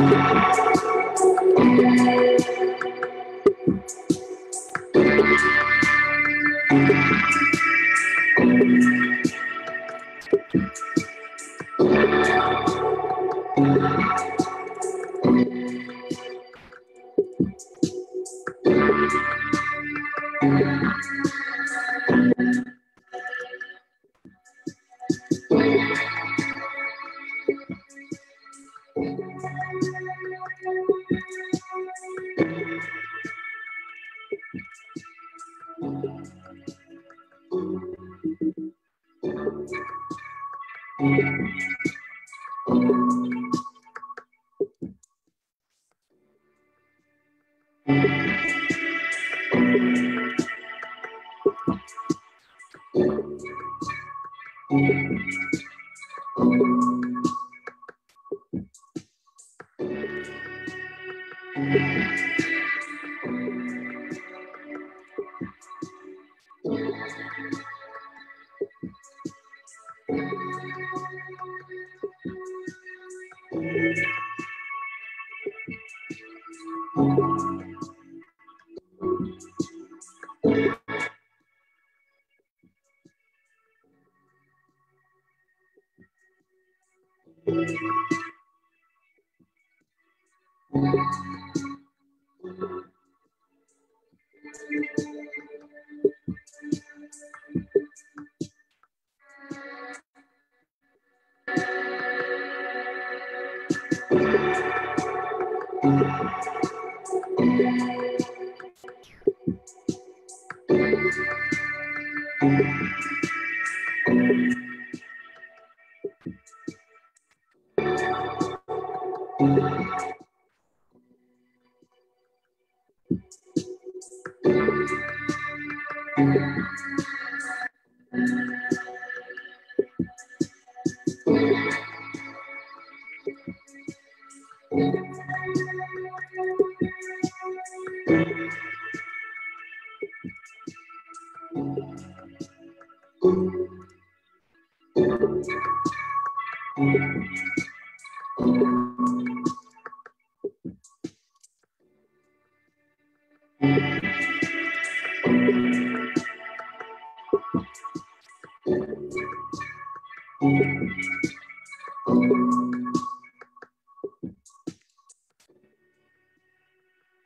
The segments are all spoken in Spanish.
Thank you.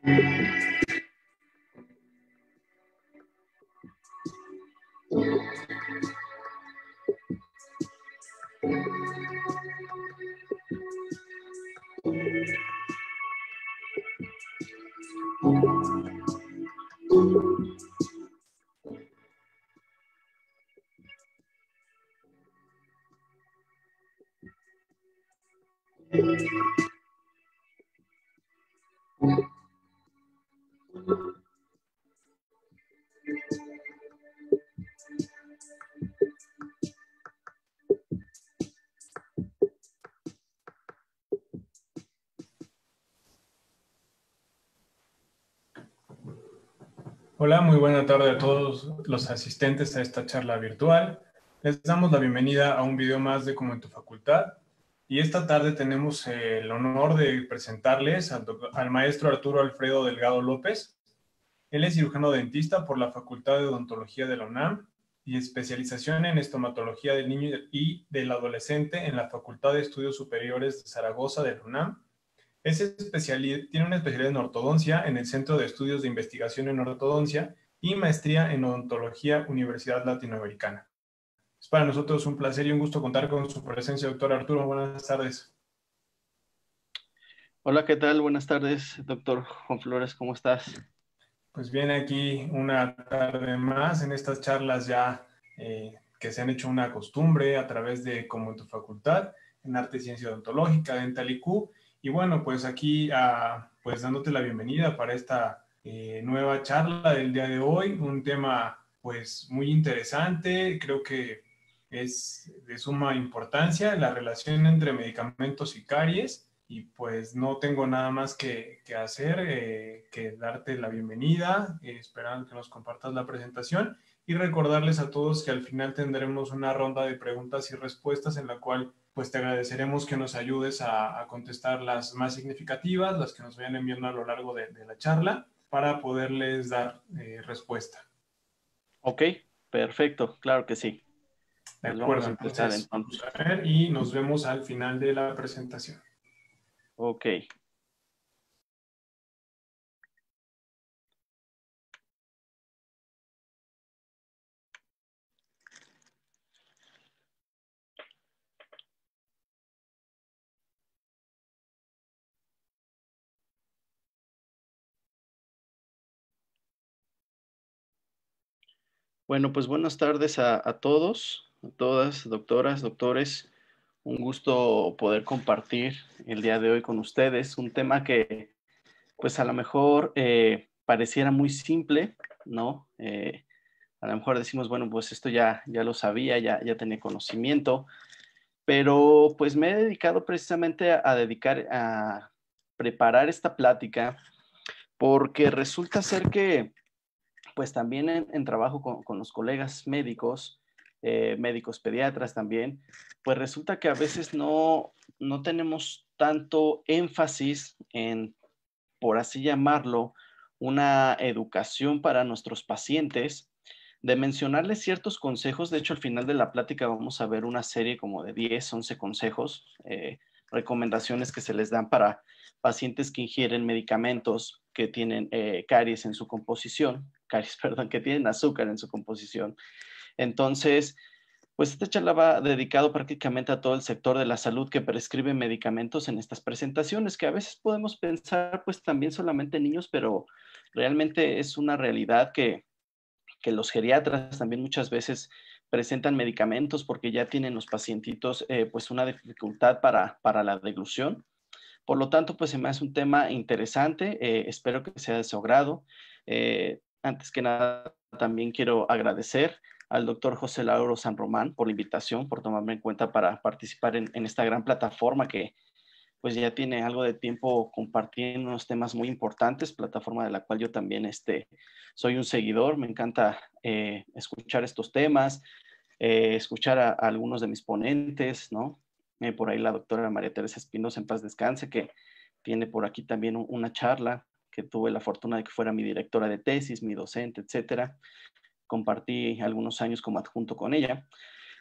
Thank you. Hola, muy buena tarde a todos los asistentes a esta charla virtual. Les damos la bienvenida a un video más de Como en tu facultad. Y esta tarde tenemos el honor de presentarles al, al maestro Arturo Alfredo Delgado López. Él es cirujano dentista por la Facultad de Odontología de la UNAM y especialización en estomatología del niño y del adolescente en la Facultad de Estudios Superiores de Zaragoza de la UNAM es especialidad, tiene una especialidad en ortodoncia en el Centro de Estudios de Investigación en Ortodoncia y maestría en odontología Universidad Latinoamericana. Es para nosotros un placer y un gusto contar con su presencia, doctor Arturo. Buenas tardes. Hola, ¿qué tal? Buenas tardes, doctor Juan Flores, ¿cómo estás? Pues bien, aquí una tarde más en estas charlas ya eh, que se han hecho una costumbre a través de como en tu facultad, en Arte y Ciencia Odontológica, Dental IQ, y bueno, pues aquí ah, pues dándote la bienvenida para esta eh, nueva charla del día de hoy, un tema pues muy interesante, creo que es de suma importancia la relación entre medicamentos y caries y pues no tengo nada más que, hacer eh, que darte la bienvenida, eh, esperando que nos compartas la presentación y recordarles a todos que al final tendremos una ronda de preguntas y respuestas en la cual pues te agradeceremos que nos ayudes a, contestar las más significativas, las que nos vayan enviando a lo largo de, la charla, para poderles dar eh, respuesta. Ok, perfecto, claro que sí. De acuerdo, entonces, A ver, y nos vemos al final de la presentación. Ok. Bueno, pues buenas tardes a, todos, a todas, doctoras, doctores. Un gusto poder compartir el día de hoy con ustedes un tema que, pues a lo mejor eh, pareciera muy simple, ¿no? Eh, a lo mejor decimos, bueno, pues esto ya, ya lo sabía, ya, tenía conocimiento, pero pues me he dedicado precisamente a dedicar, a preparar esta plática, porque resulta ser que pues también en, trabajo con, los colegas médicos, eh, médicos pediatras también, pues resulta que a veces no, tenemos tanto énfasis en, por así llamarlo, una educación para nuestros pacientes, de mencionarles ciertos consejos. De hecho, al final de la plática vamos a ver una serie como de 10, 11 consejos, eh, recomendaciones que se les dan para pacientes que ingieren medicamentos que tienen eh, caries en su composición. perdón, que tienen azúcar en su composición. Entonces, pues esta charla va dedicado prácticamente a todo el sector de la salud que prescribe medicamentos en estas presentaciones, que a veces podemos pensar pues también solamente en niños, pero realmente es una realidad que, que los geriatras también muchas veces presentan medicamentos porque ya tienen los pacientitos eh, pues una dificultad para, para la deglución. Por lo tanto, pues se me hace un tema interesante, eh, espero que sea de su agrado. Eh, antes que nada, también quiero agradecer al doctor José Lauro San Román por la invitación, por tomarme en cuenta para participar en, esta gran plataforma que pues ya tiene algo de tiempo compartiendo unos temas muy importantes, plataforma de la cual yo también este, soy un seguidor, me encanta eh, escuchar estos temas, eh, escuchar a, algunos de mis ponentes, ¿no? Eh, por ahí la doctora María Teresa Espinosa, en paz descanse, que tiene por aquí también una charla que tuve la fortuna de que fuera mi directora de tesis, mi docente, etcétera. Compartí algunos años como adjunto con ella.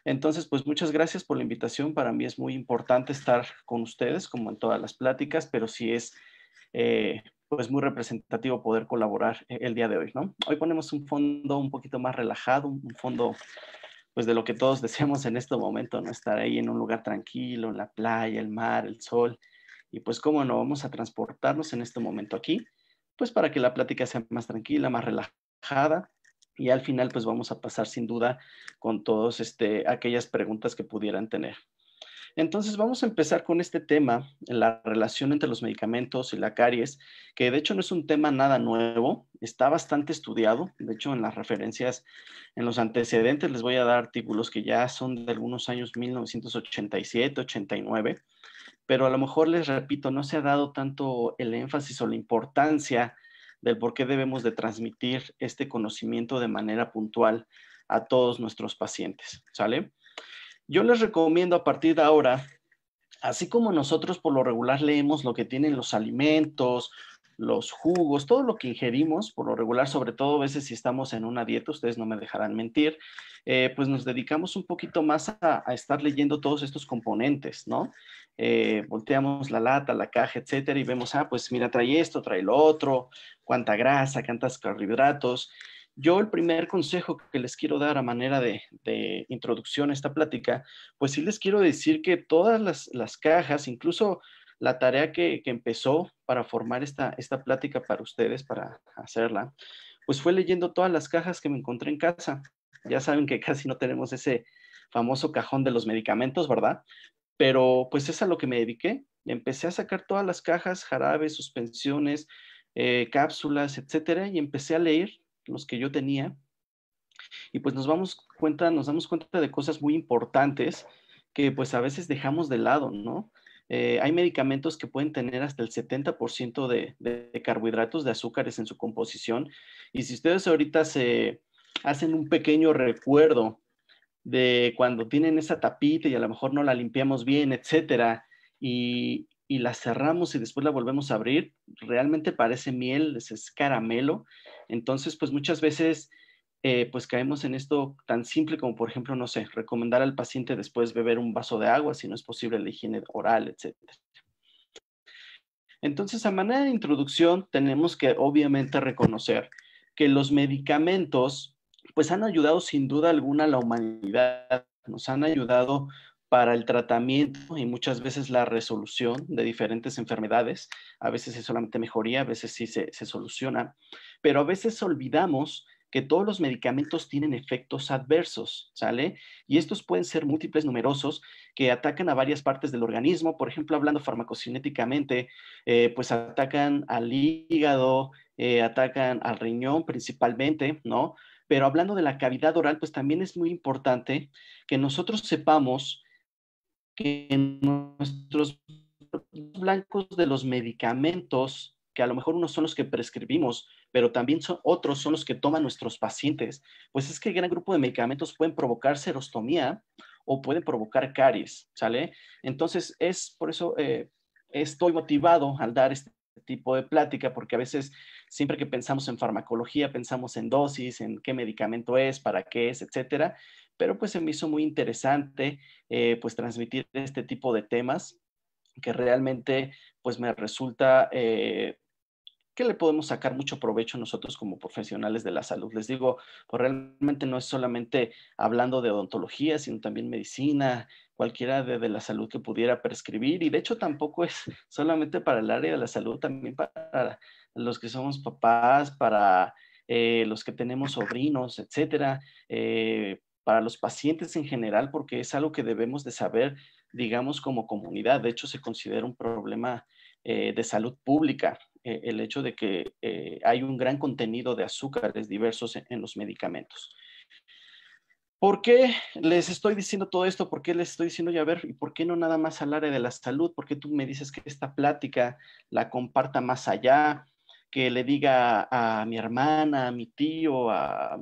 Entonces, pues muchas gracias por la invitación. Para mí es muy importante estar con ustedes, como en todas las pláticas, pero sí es eh, pues muy representativo poder colaborar e-, el día de hoy, ¿no? Hoy ponemos un fondo un poquito más relajado, un fondo pues de lo que todos deseamos en este momento, ¿no? Estar ahí en un lugar tranquilo, en la playa, el mar, el sol, y pues cómo no, vamos a transportarnos en este momento aquí pues para que la plática sea más tranquila, más relajada. Y al final, pues vamos a pasar sin duda con todos este, aquellas preguntas que pudieran tener. Entonces vamos a empezar con este tema, la relación entre los medicamentos y la caries, que de hecho no es un tema nada nuevo, está bastante estudiado, de hecho en las referencias, en los antecedentes les voy a dar artículos que ya son de algunos años 1987, 89, pero a lo mejor les repito, no se ha dado tanto el énfasis o la importancia del por qué debemos de transmitir este conocimiento de manera puntual a todos nuestros pacientes, ¿sale? Yo les recomiendo a partir de ahora, así como nosotros por lo regular leemos lo que tienen los alimentos los jugos, todo lo que ingerimos, por lo regular, sobre todo a veces si estamos en una dieta, ustedes no me dejarán mentir, eh, pues nos dedicamos un poquito más a, estar leyendo todos estos componentes, ¿no? Eh, volteamos la lata, la caja, etcétera, y vemos, ah, pues mira, trae esto, trae lo otro, cuánta grasa, cuántos carbohidratos. Yo el primer consejo que les quiero dar a manera de, introducción a esta plática, pues sí les quiero decir que todas las, las cajas, incluso la tarea que, empezó para formar esta, esta plática para ustedes, para hacerla, pues fue leyendo todas las cajas que me encontré en casa. Ya saben que casi no tenemos ese famoso cajón de los medicamentos, ¿verdad? Pero pues es a lo que me dediqué. Empecé a sacar todas las cajas, jarabes, suspensiones, eh, cápsulas, etcétera, y empecé a leer los que yo tenía. Y pues nos vamos cuenta, nos damos cuenta de cosas muy importantes que pues a veces dejamos de lado, ¿no? Eh, hay medicamentos que pueden tener hasta el 70% de, carbohidratos, de azúcares en su composición. Y si ustedes ahorita se hacen un pequeño recuerdo de cuando tienen esa tapita y a lo mejor no la limpiamos bien, etcétera, y, la cerramos y después la volvemos a abrir, realmente parece miel, es caramelo. Entonces, pues muchas veces eh, pues caemos en esto tan simple como, por ejemplo, no sé, recomendar al paciente después beber un vaso de agua si no es posible la higiene oral, etc. Entonces, a manera de introducción, tenemos que obviamente reconocer que los medicamentos, pues han ayudado sin duda alguna a la humanidad, nos han ayudado para el tratamiento y muchas veces la resolución de diferentes enfermedades. A veces es solamente mejoría, a veces sí se, se soluciona, pero a veces olvidamos que todos los medicamentos tienen efectos adversos, ¿sale? Y estos pueden ser múltiples, numerosos, que atacan a varias partes del organismo, por ejemplo, hablando farmacocinéticamente, eh, pues atacan al hígado, eh, atacan al riñón principalmente, ¿no? Pero hablando de la cavidad oral, pues también es muy importante que nosotros sepamos que nuestros blancos de los medicamentos que a lo mejor unos son los que prescribimos, pero también son, otros son los que toman nuestros pacientes. Pues es que el gran grupo de medicamentos pueden provocar serostomía o pueden provocar caries, ¿sale? Entonces, es por eso eh, estoy motivado al dar este tipo de plática, porque a veces siempre que pensamos en farmacología, pensamos en dosis, en qué medicamento es, para qué es, etcétera. Pero pues se me hizo muy interesante eh, pues transmitir este tipo de temas que realmente pues me resulta eh, que le podemos sacar mucho provecho nosotros como profesionales de la salud. Les digo, pues realmente no es solamente hablando de odontología, sino también medicina, cualquiera de, la salud que pudiera prescribir. Y de hecho tampoco es solamente para el área de la salud, también para los que somos papás, para eh, los que tenemos sobrinos, etcétera, eh, para los pacientes en general, porque es algo que debemos de saber digamos, como comunidad. De hecho, se considera un problema eh, de salud pública eh, el hecho de que eh, hay un gran contenido de azúcares diversos en, los medicamentos. ¿Por qué les estoy diciendo todo esto? ¿Por qué les estoy diciendo, ya ver, y por qué no nada más al área de la salud? ¿Por qué tú me dices que esta plática la comparta más allá? Que le diga a mi hermana, a mi tío, a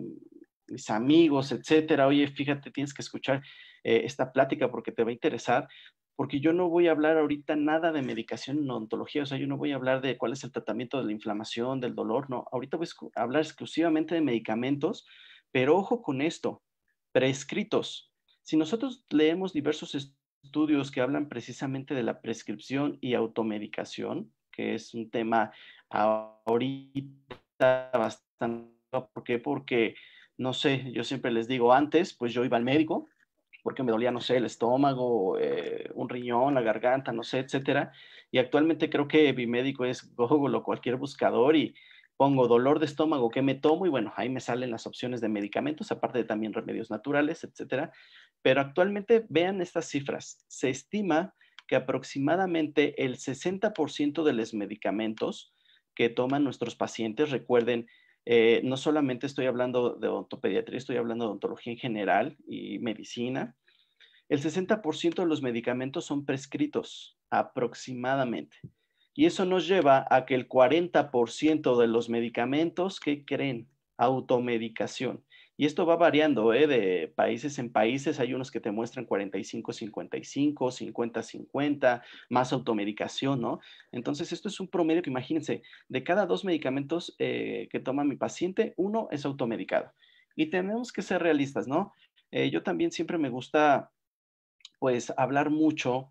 mis amigos, etcétera, oye, fíjate, tienes que escuchar eh, esta plática porque te va a interesar, porque yo no voy a hablar ahorita nada de medicación en odontología, o sea, yo no voy a hablar de cuál es el tratamiento de la inflamación, del dolor, no, ahorita voy a hablar exclusivamente de medicamentos, pero ojo con esto, prescritos. Si nosotros leemos diversos estudios que hablan precisamente de la prescripción y automedicación, que es un tema ahorita bastante, ¿por qué? Porque, no sé, yo siempre les digo, antes, pues yo iba al médico, porque me dolía, no sé, el estómago, eh, un riñón, la garganta, no sé, etcétera. Y actualmente creo que mi médico es Google o cualquier buscador y pongo dolor de estómago que me tomo y bueno, ahí me salen las opciones de medicamentos, aparte de también remedios naturales, etcétera. Pero actualmente vean estas cifras. Se estima que aproximadamente el 60% de los medicamentos que toman nuestros pacientes, recuerden, eh, no solamente estoy hablando de odontopediatría, estoy hablando de odontología en general y medicina. El 60% de los medicamentos son prescritos aproximadamente. Y eso nos lleva a que el 40% de los medicamentos que creen automedicación. Y esto va variando, ¿eh? De países en países, hay unos que te muestran 45-55, 50-50, más automedicación, ¿no? Entonces, esto es un promedio que imagínense, de cada dos medicamentos eh, que toma mi paciente, uno es automedicado. Y tenemos que ser realistas, ¿no? Eh, yo también siempre me gusta, pues, hablar mucho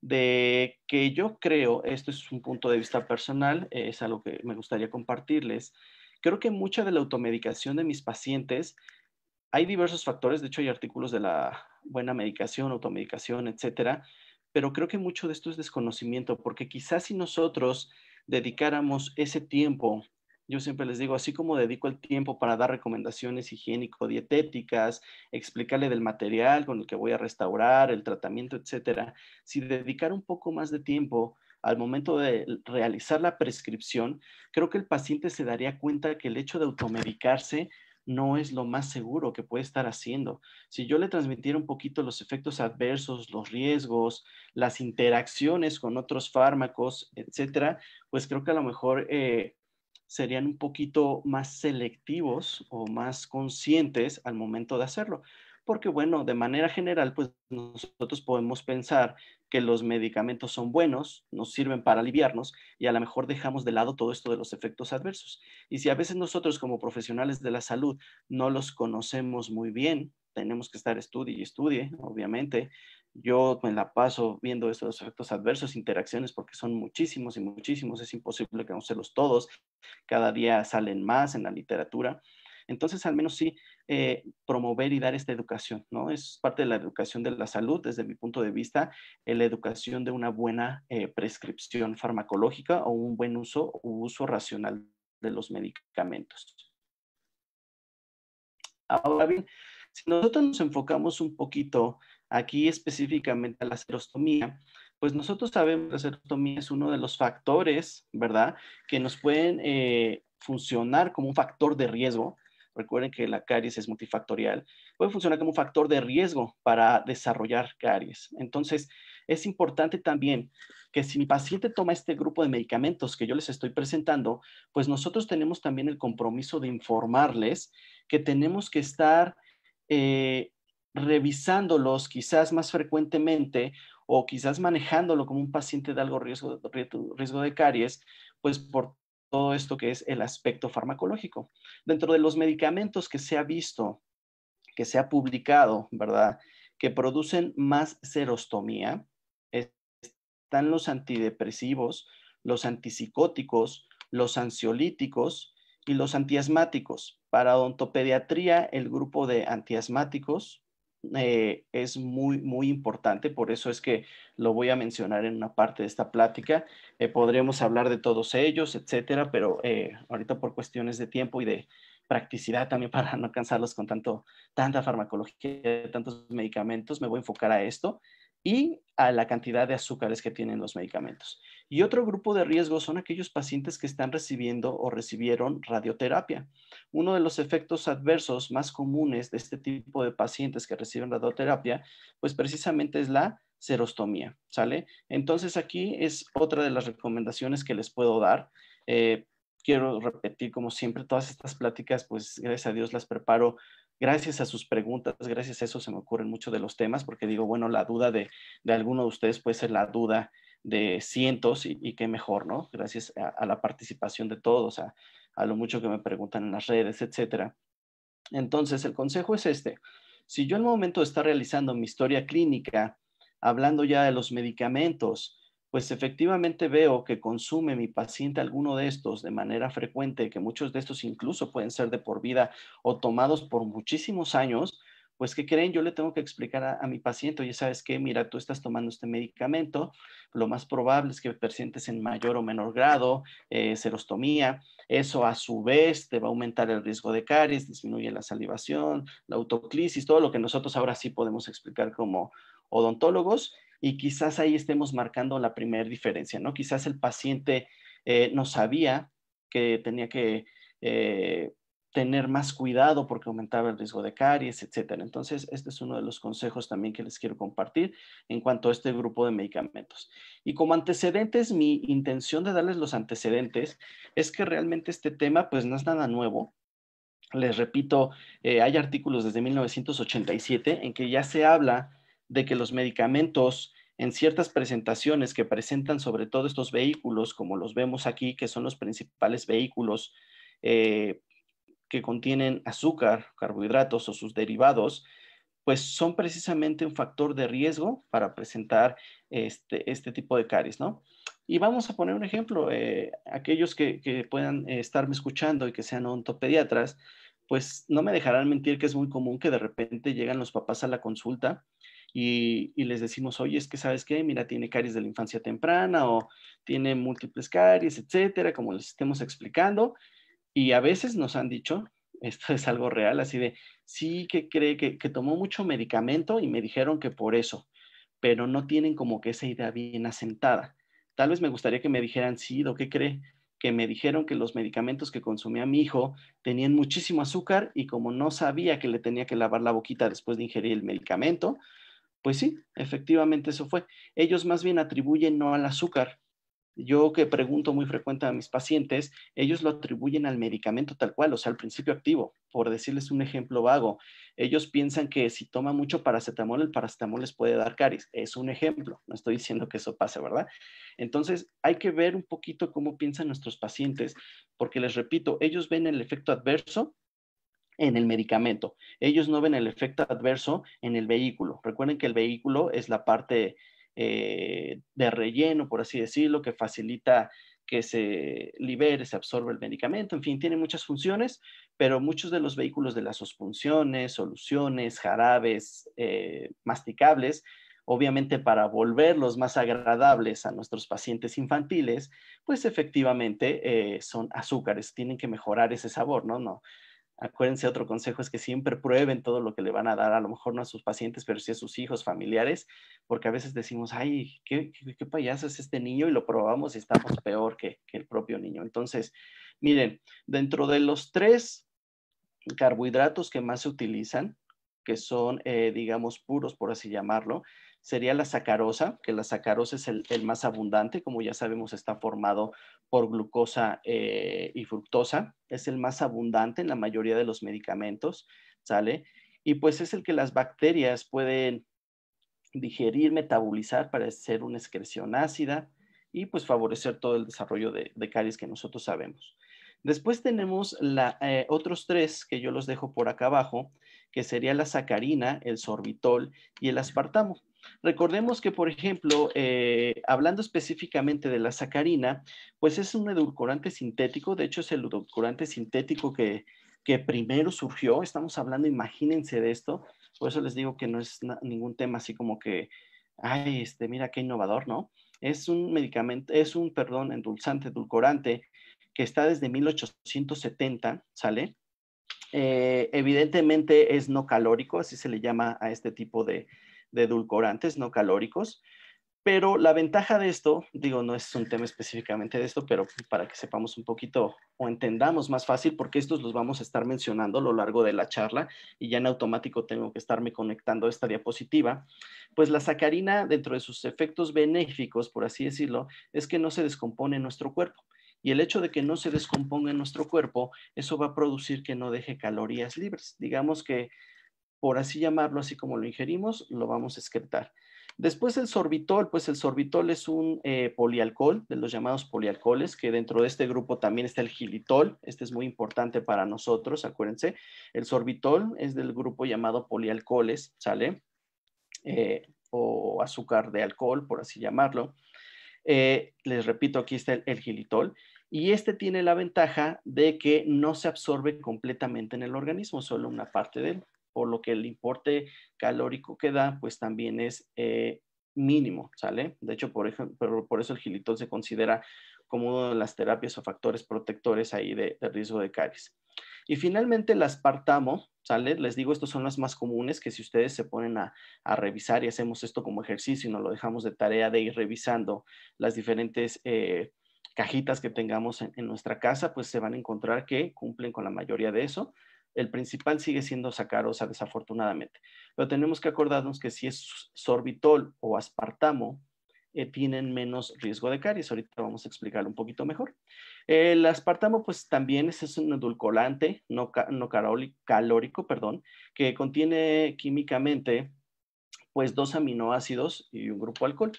de que yo creo, esto es un punto de vista personal, es algo que me gustaría compartirles, Creo que mucha de la automedicación de mis pacientes, hay diversos factores, de hecho hay artículos de la buena medicación, automedicación, etcétera, pero creo que mucho de esto es desconocimiento, porque quizás si nosotros dedicáramos ese tiempo, yo siempre les digo, así como dedico el tiempo para dar recomendaciones higiénico-dietéticas, explicarle del material con el que voy a restaurar, el tratamiento, etcétera, si dedicar un poco más de tiempo al momento de realizar la prescripción, creo que el paciente se daría cuenta que el hecho de automedicarse no es lo más seguro que puede estar haciendo. Si yo le transmitiera un poquito los efectos adversos, los riesgos, las interacciones con otros fármacos, etcétera, pues creo que a lo mejor eh, serían un poquito más selectivos o más conscientes al momento de hacerlo. Porque bueno, de manera general, pues nosotros podemos pensar que los medicamentos son buenos, nos sirven para aliviarnos y a lo mejor dejamos de lado todo esto de los efectos adversos. Y si a veces nosotros como profesionales de la salud no los conocemos muy bien, tenemos que estar estudie y estudie, obviamente. Yo me la paso viendo estos efectos adversos, interacciones, porque son muchísimos y muchísimos, es imposible conocerlos todos. Cada día salen más en la literatura. Entonces, al menos sí eh, promover y dar esta educación, ¿no? Es parte de la educación de la salud, desde mi punto de vista, eh, la educación de una buena eh, prescripción farmacológica o un buen uso o uso racional de los medicamentos. Ahora bien, si nosotros nos enfocamos un poquito aquí específicamente a la serostomía, pues nosotros sabemos que la serostomía es uno de los factores, ¿verdad?, que nos pueden funcionar como un factor de riesgo recuerden que la caries es multifactorial, puede funcionar como un factor de riesgo para desarrollar caries. Entonces, es importante también que si mi paciente toma este grupo de medicamentos que yo les estoy presentando, pues nosotros tenemos también el compromiso de informarles que tenemos que estar eh, revisándolos quizás más frecuentemente o quizás manejándolo como un paciente de algo riesgo, riesgo de caries, pues por todo esto que es el aspecto farmacológico. Dentro de los medicamentos que se ha visto, que se ha publicado, ¿verdad? Que producen más serostomía, están los antidepresivos, los antipsicóticos, los ansiolíticos y los antiasmáticos. Para odontopediatría, el grupo de antiasmáticos, eh, es muy, muy importante, por eso es que lo voy a mencionar en una parte de esta plática. Eh, podremos hablar de todos ellos, etcétera, pero eh, ahorita por cuestiones de tiempo y de practicidad también para no cansarlos con tanto, tanta farmacología, tantos medicamentos, me voy a enfocar a esto y a la cantidad de azúcares que tienen los medicamentos. Y otro grupo de riesgo son aquellos pacientes que están recibiendo o recibieron radioterapia. Uno de los efectos adversos más comunes de este tipo de pacientes que reciben radioterapia, pues precisamente es la serostomía, ¿sale? Entonces aquí es otra de las recomendaciones que les puedo dar. Eh, quiero repetir, como siempre, todas estas pláticas, pues gracias a Dios las preparo gracias a sus preguntas, gracias a eso se me ocurren muchos de los temas, porque digo, bueno, la duda de, de alguno de ustedes puede ser la duda de cientos y, qué mejor, ¿no? Gracias a, la participación de todos, a, lo mucho que me preguntan en las redes, etcétera. Entonces, el consejo es este. Si yo el momento de realizando mi historia clínica, hablando ya de los medicamentos, pues efectivamente veo que consume mi paciente alguno de estos de manera frecuente, que muchos de estos incluso pueden ser de por vida o tomados por muchísimos años, pues ¿qué creen? Yo le tengo que explicar a, mi paciente, oye, ¿sabes qué? Mira, tú estás tomando este medicamento, lo más probable es que presentes en mayor o menor grado eh, serostomía, eso a su vez te va a aumentar el riesgo de caries, disminuye la salivación, la autoclisis, todo lo que nosotros ahora sí podemos explicar como odontólogos, y quizás ahí estemos marcando la primera diferencia, ¿no? Quizás el paciente eh, no sabía que tenía que eh, tener más cuidado porque aumentaba el riesgo de caries, etcétera. Entonces, este es uno de los consejos también que les quiero compartir en cuanto a este grupo de medicamentos. Y como antecedentes, mi intención de darles los antecedentes es que realmente este tema pues no es nada nuevo. Les repito, eh, hay artículos desde 1987 en que ya se habla de que los medicamentos en ciertas presentaciones que presentan sobre todo estos vehículos, como los vemos aquí, que son los principales vehículos eh, que contienen azúcar, carbohidratos o sus derivados, pues son precisamente un factor de riesgo para presentar este, este tipo de caries, ¿no? Y vamos a poner un ejemplo, eh, aquellos que, puedan estarme escuchando y que sean ontopediatras, pues no me dejarán mentir que es muy común que de repente llegan los papás a la consulta y, les decimos, oye, es que sabes qué, mira, tiene caries de la infancia temprana o tiene múltiples caries, etcétera, como les estemos explicando. Y a veces nos han dicho, esto es algo real, así de, sí que cree que, tomó mucho medicamento y me dijeron que por eso, pero no tienen como que esa idea bien asentada. Tal vez me gustaría que me dijeran, sí, ¿do qué cree? que me dijeron que los medicamentos que consumía mi hijo tenían muchísimo azúcar y como no sabía que le tenía que lavar la boquita después de ingerir el medicamento, pues sí, efectivamente eso fue. Ellos más bien atribuyen no al azúcar. Yo que pregunto muy frecuente a mis pacientes, ellos lo atribuyen al medicamento tal cual, o sea, al principio activo, por decirles un ejemplo vago. Ellos piensan que si toma mucho paracetamol, el paracetamol les puede dar caries. Es un ejemplo, no estoy diciendo que eso pase, ¿verdad? Entonces, hay que ver un poquito cómo piensan nuestros pacientes, porque les repito, ellos ven el efecto adverso en el medicamento. Ellos no ven el efecto adverso en el vehículo. Recuerden que el vehículo es la parte eh, de relleno, por así decirlo, que facilita que se libere, se absorba el medicamento, en fin, tiene muchas funciones, pero muchos de los vehículos de las suspensiones, soluciones, jarabes, eh, masticables, obviamente para volverlos más agradables a nuestros pacientes infantiles, pues efectivamente eh, son azúcares, tienen que mejorar ese sabor, ¿no? No, Acuérdense, otro consejo es que siempre prueben todo lo que le van a dar, a lo mejor no a sus pacientes, pero sí a sus hijos, familiares, porque a veces decimos, ay, qué, qué, payaso es este niño y lo probamos y estamos peor que, el propio niño. Entonces, miren, dentro de los tres carbohidratos que más se utilizan, que son, eh, digamos, puros, por así llamarlo, sería la sacarosa, que la sacarosa es el, más abundante, como ya sabemos está formado por glucosa eh, y fructosa, es el más abundante en la mayoría de los medicamentos, ¿sale? Y pues es el que las bacterias pueden digerir, metabolizar para hacer una excreción ácida y pues favorecer todo el desarrollo de, caries que nosotros sabemos. Después tenemos la, eh, otros tres que yo los dejo por acá abajo, que sería la sacarina, el sorbitol y el aspartamo. Recordemos que, por ejemplo, eh, hablando específicamente de la sacarina, pues es un edulcorante sintético, de hecho es el edulcorante sintético que, que primero surgió, estamos hablando, imagínense de esto, por eso les digo que no es ningún tema así como que, ay, este, mira qué innovador, ¿no? Es un medicamento, es un, perdón, endulzante, edulcorante, que está desde 1870, ¿sale? Eh, evidentemente es no calórico, así se le llama a este tipo de, de edulcorantes no calóricos. Pero la ventaja de esto, digo, no es un tema específicamente de esto, pero para que sepamos un poquito o entendamos más fácil, porque estos los vamos a estar mencionando a lo largo de la charla y ya en automático tengo que estarme conectando a esta diapositiva, pues la sacarina, dentro de sus efectos benéficos, por así decirlo, es que no se descompone en nuestro cuerpo. Y el hecho de que no se descomponga en nuestro cuerpo, eso va a producir que no deje calorías libres. Digamos que por así llamarlo, así como lo ingerimos, lo vamos a excretar. Después el sorbitol, pues el sorbitol es un eh, polialcohol, de los llamados polialcoholes, que dentro de este grupo también está el gilitol, este es muy importante para nosotros, acuérdense. El sorbitol es del grupo llamado polialcoholes, ¿sale? Eh, o azúcar de alcohol, por así llamarlo. Eh, les repito, aquí está el, gilitol. Y este tiene la ventaja de que no se absorbe completamente en el organismo, solo una parte de él por lo que el importe calórico que da, pues también es eh, mínimo, ¿sale? De hecho, por, por, eso el gilito se considera como una de las terapias o factores protectores ahí de, riesgo de caries. Y finalmente el aspartamo, ¿sale? Les digo, estos son las más comunes que si ustedes se ponen a, revisar y hacemos esto como ejercicio y nos lo dejamos de tarea de ir revisando las diferentes eh, cajitas que tengamos en, nuestra casa, pues se van a encontrar que cumplen con la mayoría de eso el principal sigue siendo sacarosa, desafortunadamente. Pero tenemos que acordarnos que si es sorbitol o aspartamo, eh, tienen menos riesgo de caries. Ahorita vamos a explicarlo un poquito mejor. Eh, el aspartamo, pues también es, un edulcolante no, no calórico, calórico, perdón, que contiene químicamente pues dos aminoácidos y un grupo alcohol.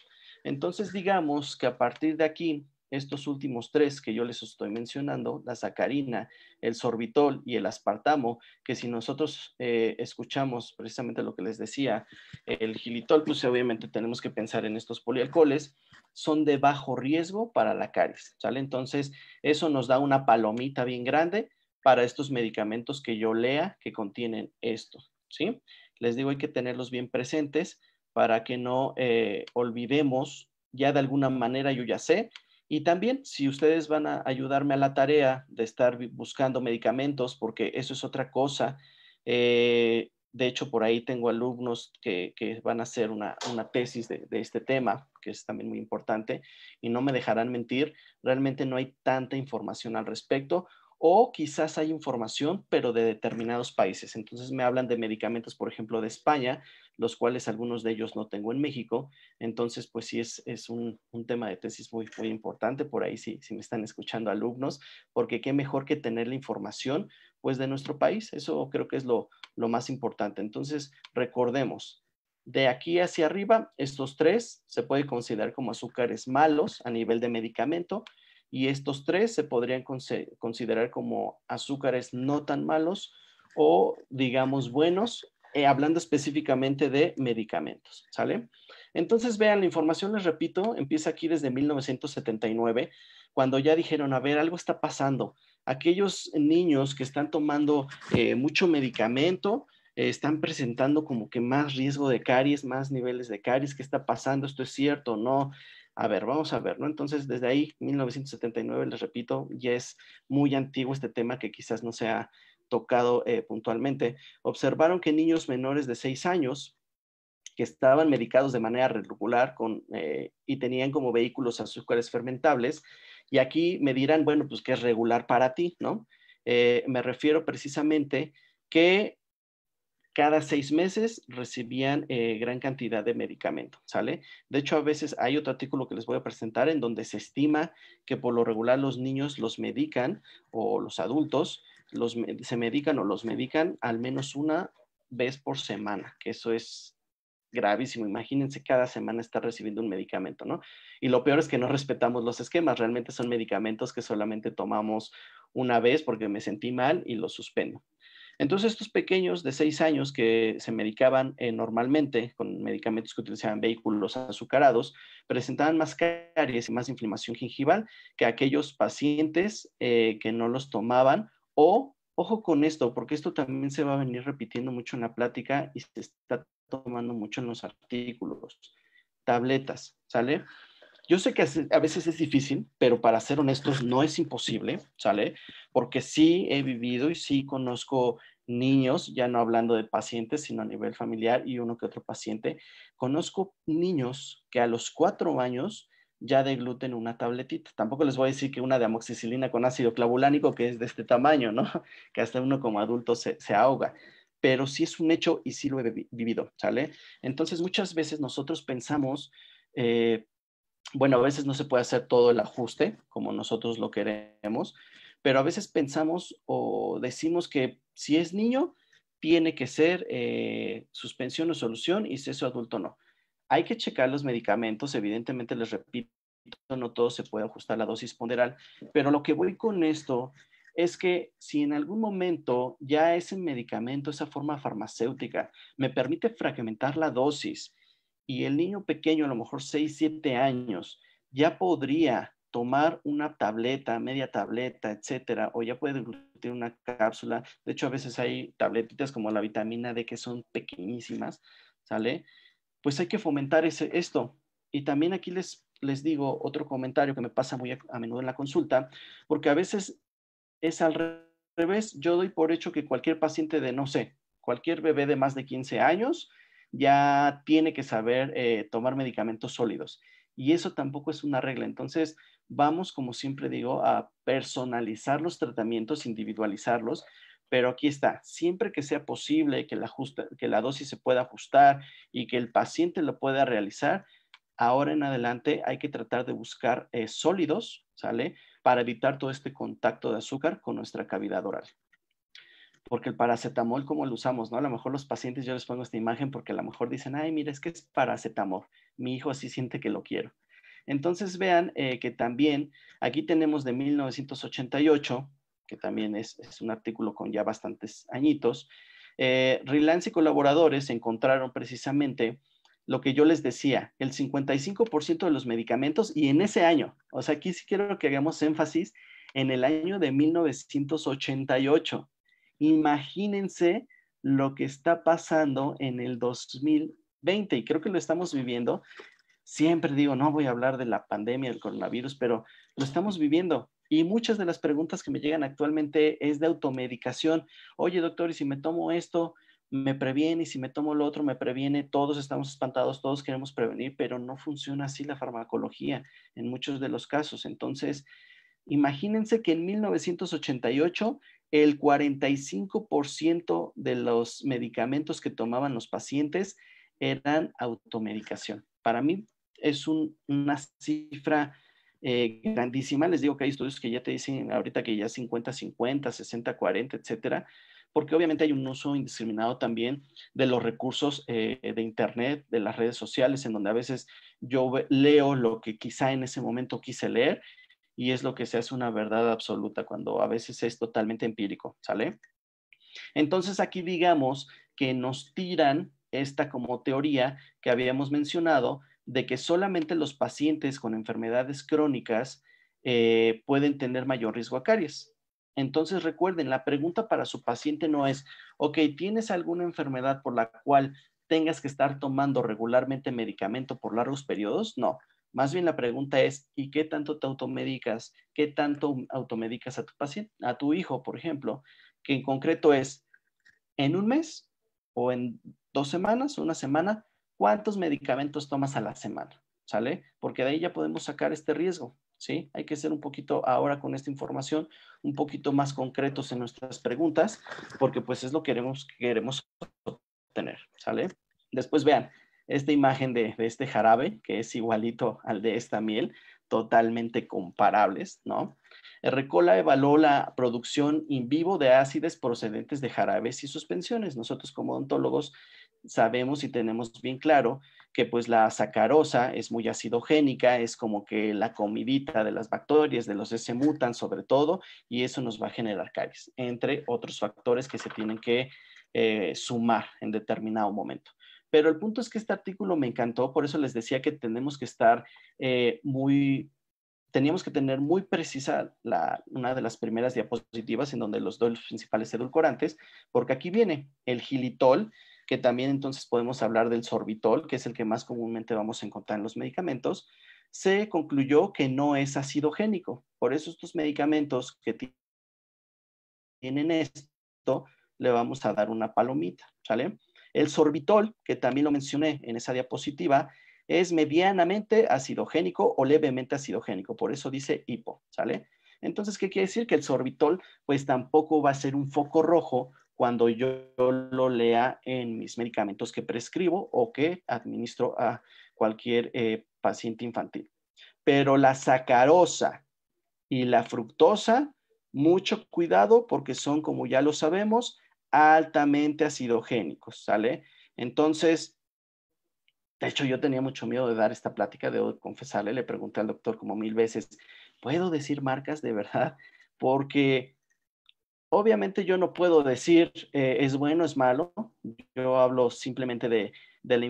Entonces digamos que a partir de aquí estos últimos tres que yo les estoy mencionando, la sacarina, el sorbitol y el aspartamo, que si nosotros eh, escuchamos precisamente lo que les decía, el gilitol, pues obviamente tenemos que pensar en estos polialcoholes, son de bajo riesgo para la caries, ¿sale? Entonces, eso nos da una palomita bien grande para estos medicamentos que yo lea que contienen esto, ¿sí? Les digo, hay que tenerlos bien presentes para que no eh, olvidemos, ya de alguna manera yo ya sé, y también si ustedes van a ayudarme a la tarea de estar buscando medicamentos, porque eso es otra cosa. Eh, de hecho, por ahí tengo alumnos que, van a hacer una, tesis de, este tema, que es también muy importante, y no me dejarán mentir, realmente no hay tanta información al respecto, o quizás hay información, pero de determinados países. Entonces me hablan de medicamentos, por ejemplo, de España, los cuales algunos de ellos no tengo en México. Entonces, pues sí, es, un, tema de tesis muy, muy importante por ahí, si, sí, me están escuchando alumnos, porque qué mejor que tener la información, pues, de nuestro país. Eso creo que es lo, lo más importante. Entonces, recordemos, de aquí hacia arriba, estos tres se puede considerar como azúcares malos a nivel de medicamento y estos tres se podrían considerar como azúcares no tan malos o digamos buenos, eh, hablando específicamente de medicamentos, ¿sale? Entonces vean, la información, les repito, empieza aquí desde 1979, cuando ya dijeron, a ver, algo está pasando. Aquellos niños que están tomando eh, mucho medicamento, eh, están presentando como que más riesgo de caries, más niveles de caries, ¿qué está pasando? ¿Esto es cierto o no? A ver, vamos a ver, ¿no? Entonces, desde ahí, 1979, les repito, ya es muy antiguo este tema que quizás no se ha tocado eh, puntualmente. Observaron que niños menores de 6 años que estaban medicados de manera regular con, eh, y tenían como vehículos azúcares fermentables, y aquí me dirán, bueno, pues que es regular para ti, ¿no? Eh, me refiero precisamente que cada seis meses recibían eh, gran cantidad de medicamento, ¿sale? De hecho, a veces hay otro artículo que les voy a presentar en donde se estima que por lo regular los niños los medican o los adultos los, se medican o los medican al menos una vez por semana, que eso es gravísimo. Imagínense cada semana está recibiendo un medicamento, ¿no? Y lo peor es que no respetamos los esquemas, realmente son medicamentos que solamente tomamos una vez porque me sentí mal y los suspendo. Entonces, estos pequeños de seis años que se medicaban eh, normalmente con medicamentos que utilizaban vehículos azucarados, presentaban más caries y más inflamación gingival que aquellos pacientes eh, que no los tomaban o, ojo con esto, porque esto también se va a venir repitiendo mucho en la plática y se está tomando mucho en los artículos, tabletas, ¿sale? Yo sé que a veces es difícil, pero para ser honestos no es imposible, ¿sale? Porque sí he vivido y sí conozco niños, ya no hablando de pacientes, sino a nivel familiar y uno que otro paciente, conozco niños que a los cuatro años ya degluten una tabletita. Tampoco les voy a decir que una de amoxicilina con ácido clavulánico, que es de este tamaño, ¿no? Que hasta uno como adulto se, se ahoga. Pero sí es un hecho y sí lo he vivido, ¿sale? Entonces muchas veces nosotros pensamos eh, bueno, a veces no se puede hacer todo el ajuste como nosotros lo queremos, pero a veces pensamos o decimos que si es niño, tiene que ser eh, suspensión o solución y si es adulto no. Hay que checar los medicamentos, evidentemente les repito, no todo se puede ajustar la dosis ponderal, pero lo que voy con esto es que si en algún momento ya ese medicamento, esa forma farmacéutica, me permite fragmentar la dosis y el niño pequeño, a lo mejor 6, 7 años, ya podría tomar una tableta, media tableta, etcétera, o ya puede tener una cápsula. De hecho, a veces hay tabletitas como la vitamina D que son pequeñísimas, ¿sale? Pues hay que fomentar ese, esto. Y también aquí les, les digo otro comentario que me pasa muy a menudo en la consulta, porque a veces es al revés. Yo doy por hecho que cualquier paciente de, no sé, cualquier bebé de más de 15 años ya tiene que saber eh, tomar medicamentos sólidos. Y eso tampoco es una regla. Entonces, vamos, como siempre digo, a personalizar los tratamientos, individualizarlos, pero aquí está, siempre que sea posible que la, dosis se pueda ajustar y que el paciente lo pueda realizar, ahora en adelante hay que tratar de buscar eh, sólidos, ¿sale? Para evitar todo este contacto de azúcar con nuestra cavidad oral porque el paracetamol, como lo usamos, ¿no? A lo mejor los pacientes, yo les pongo esta imagen porque a lo mejor dicen, ay, mira, es que es paracetamol, mi hijo así siente que lo quiero. Entonces vean eh, que también aquí tenemos de 1988, que también es, un artículo con ya bastantes añitos, eh, Relance y colaboradores encontraron precisamente lo que yo les decía, el 55% de los medicamentos y en ese año, o sea, aquí sí quiero que hagamos énfasis en el año de 1988 Imagínense lo que está pasando en el 2020 y creo que lo estamos viviendo. Siempre digo, no voy a hablar de la pandemia del coronavirus, pero lo estamos viviendo. Y muchas de las preguntas que me llegan actualmente es de automedicación. Oye, doctor, ¿y si me tomo esto, me previene? ¿Y si me tomo lo otro, me previene? Todos estamos espantados, todos queremos prevenir, pero no funciona así la farmacología en muchos de los casos. Entonces, Imagínense que en 1988 el 45% de los medicamentos que tomaban los pacientes eran automedicación. Para mí es una cifra eh, grandísima. Les digo que hay estudios que ya te dicen ahorita que ya 50-50, 60-40, etcétera, porque obviamente hay un uso indiscriminado también de los recursos eh, de Internet, de las redes sociales, en donde a veces yo leo lo que quizá en ese momento quise leer y es lo que se hace una verdad absoluta cuando a veces es totalmente empírico, ¿sale? Entonces aquí digamos que nos tiran esta como teoría que habíamos mencionado de que solamente los pacientes con enfermedades crónicas eh, pueden tener mayor riesgo a caries. Entonces recuerden, la pregunta para su paciente no es, ok, ¿tienes alguna enfermedad por la cual tengas que estar tomando regularmente medicamento por largos periodos? No, más bien la pregunta es, ¿y qué tanto te automedicas? ¿Qué tanto automedicas a tu paciente, a tu hijo, por ejemplo? Que en concreto es, en un mes o en dos semanas, una semana, ¿cuántos medicamentos tomas a la semana? ¿Sale? Porque de ahí ya podemos sacar este riesgo, ¿sí? Hay que ser un poquito ahora con esta información, un poquito más concretos en nuestras preguntas, porque pues es lo que queremos, queremos obtener, ¿sale? Después vean, esta imagen de, este jarabe, que es igualito al de esta miel, totalmente comparables, ¿no? Recola evaluó la producción in vivo de ácidos procedentes de jarabes y suspensiones. Nosotros como odontólogos sabemos y tenemos bien claro que pues la sacarosa es muy acidogénica, es como que la comidita de las bacterias, de los s se mutan sobre todo, y eso nos va a generar caries, entre otros factores que se tienen que eh, sumar en determinado momento. Pero el punto es que este artículo me encantó, por eso les decía que tenemos que estar eh, muy, teníamos que tener muy precisa una de las primeras diapositivas en donde los dos principales edulcorantes, porque aquí viene el gilitol, que también entonces podemos hablar del sorbitol, que es el que más comúnmente vamos a encontrar en los medicamentos, se concluyó que no es acidogénico. Por eso estos medicamentos que tienen esto, le vamos a dar una palomita, ¿sale? El sorbitol, que también lo mencioné en esa diapositiva, es medianamente acidogénico o levemente acidogénico, por eso dice hipo, ¿sale? Entonces, ¿qué quiere decir? Que el sorbitol, pues tampoco va a ser un foco rojo cuando yo lo lea en mis medicamentos que prescribo o que administro a cualquier eh, paciente infantil. Pero la sacarosa y la fructosa, mucho cuidado porque son, como ya lo sabemos, altamente acidogénicos, ¿sale? Entonces, de hecho, yo tenía mucho miedo de dar esta plática, de confesarle, le pregunté al doctor como mil veces, ¿puedo decir marcas de verdad? Porque obviamente yo no puedo decir eh, es bueno, es malo, yo hablo simplemente de, la,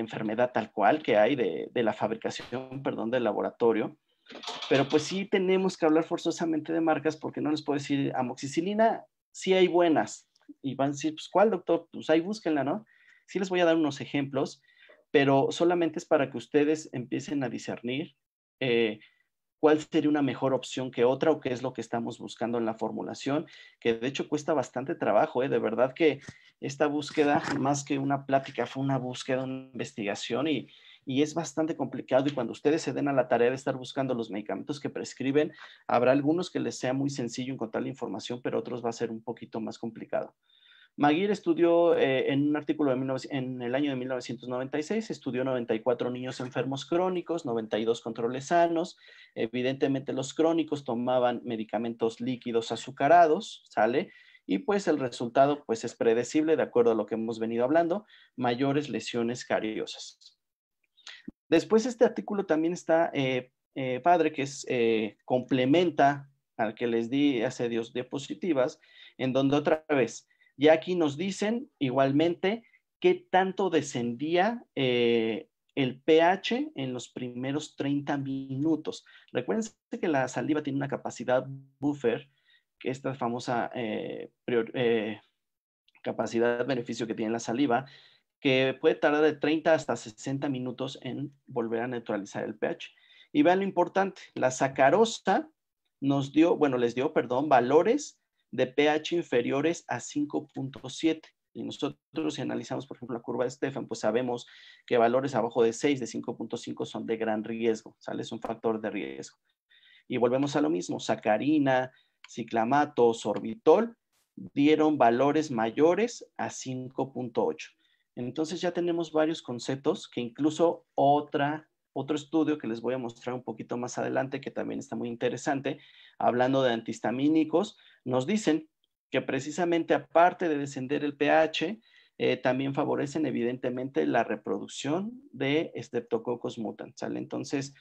enfermedad tal cual que hay, de, de, la fabricación, perdón, del laboratorio. Pero pues sí tenemos que hablar forzosamente de marcas porque no les puedo decir amoxicilina, si hay buenas, y van a decir, pues, ¿cuál, doctor? Pues ahí búsquenla, ¿no? Sí les voy a dar unos ejemplos, pero solamente es para que ustedes empiecen a discernir eh, cuál sería una mejor opción que otra o qué es lo que estamos buscando en la formulación, que de hecho cuesta bastante trabajo, ¿eh? de verdad que esta búsqueda, más que una plática, fue una búsqueda, una investigación y, y es bastante complicado y cuando ustedes se den a la tarea de estar buscando los medicamentos que prescriben, habrá algunos que les sea muy sencillo encontrar la información, pero otros va a ser un poquito más complicado. Maguire estudió eh, en un artículo en el año de 1996, estudió 94 niños enfermos crónicos, 92 controles sanos. Evidentemente los crónicos tomaban medicamentos líquidos azucarados, ¿sale? Y pues el resultado pues es predecible de acuerdo a lo que hemos venido hablando, mayores lesiones cariosas. Después este artículo también está eh, eh, padre, que es, eh, complementa al que les di hace de diapositivas, en donde otra vez, ya aquí nos dicen igualmente qué tanto descendía el pH en los primeros 30 minutos. Recuerden que la saliva tiene una capacidad buffer, que esta famosa capacidad capacidad beneficio que tiene la saliva, que puede tardar de 30 hasta 60 minutos en volver a neutralizar el pH. Y vean lo importante, la sacarosa nos dio, bueno, les dio, perdón, valores de pH inferiores a 5.7. Y nosotros si analizamos, por ejemplo, la curva de Stefan, pues sabemos que valores abajo de 6, de 5.5 son de gran riesgo, ¿sale? Es un factor de riesgo. Y volvemos a lo mismo, sacarina, ciclamato, sorbitol dieron valores mayores a 5.8. Entonces ya tenemos varios conceptos que incluso otra, otro estudio que les voy a mostrar un poquito más adelante, que también está muy interesante, hablando de antihistamínicos, nos dicen que precisamente aparte de descender el pH, eh, también favorecen evidentemente la reproducción de esteptococos mutans. Entonces,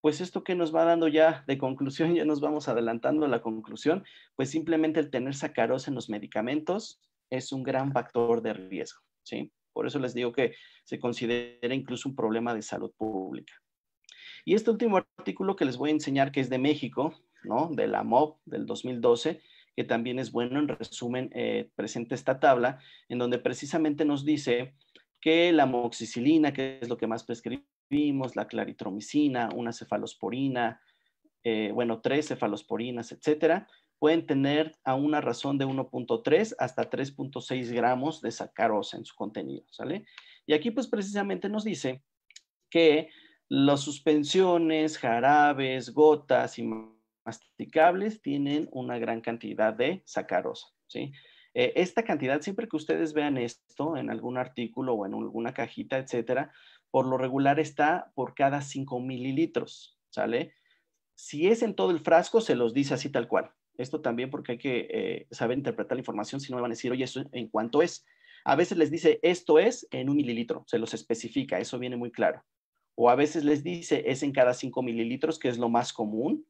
pues esto que nos va dando ya de conclusión, ya nos vamos adelantando a la conclusión, pues simplemente el tener sacarosa en los medicamentos es un gran factor de riesgo, ¿sí? Por eso les digo que se considera incluso un problema de salud pública. Y este último artículo que les voy a enseñar, que es de México, ¿no? de la MOB del 2012, que también es bueno, en resumen, presente eh, presenta esta tabla, en donde precisamente nos dice que la moxicilina, que es lo que más prescribimos, la claritromicina, una cefalosporina, eh, bueno, tres cefalosporinas, etcétera, pueden tener a una razón de 1.3 hasta 3.6 gramos de sacarosa en su contenido, ¿sale? Y aquí pues precisamente nos dice que las suspensiones, jarabes, gotas y masticables tienen una gran cantidad de sacarosa, ¿sí? Eh, esta cantidad, siempre que ustedes vean esto en algún artículo o en alguna cajita, etcétera, por lo regular está por cada 5 mililitros, ¿sale? Si es en todo el frasco, se los dice así tal cual, esto también porque hay que eh, saber interpretar la información, si no me van a decir, oye, eso en cuánto es. A veces les dice, esto es en un mililitro, se los especifica, eso viene muy claro. O a veces les dice, es en cada cinco mililitros, que es lo más común.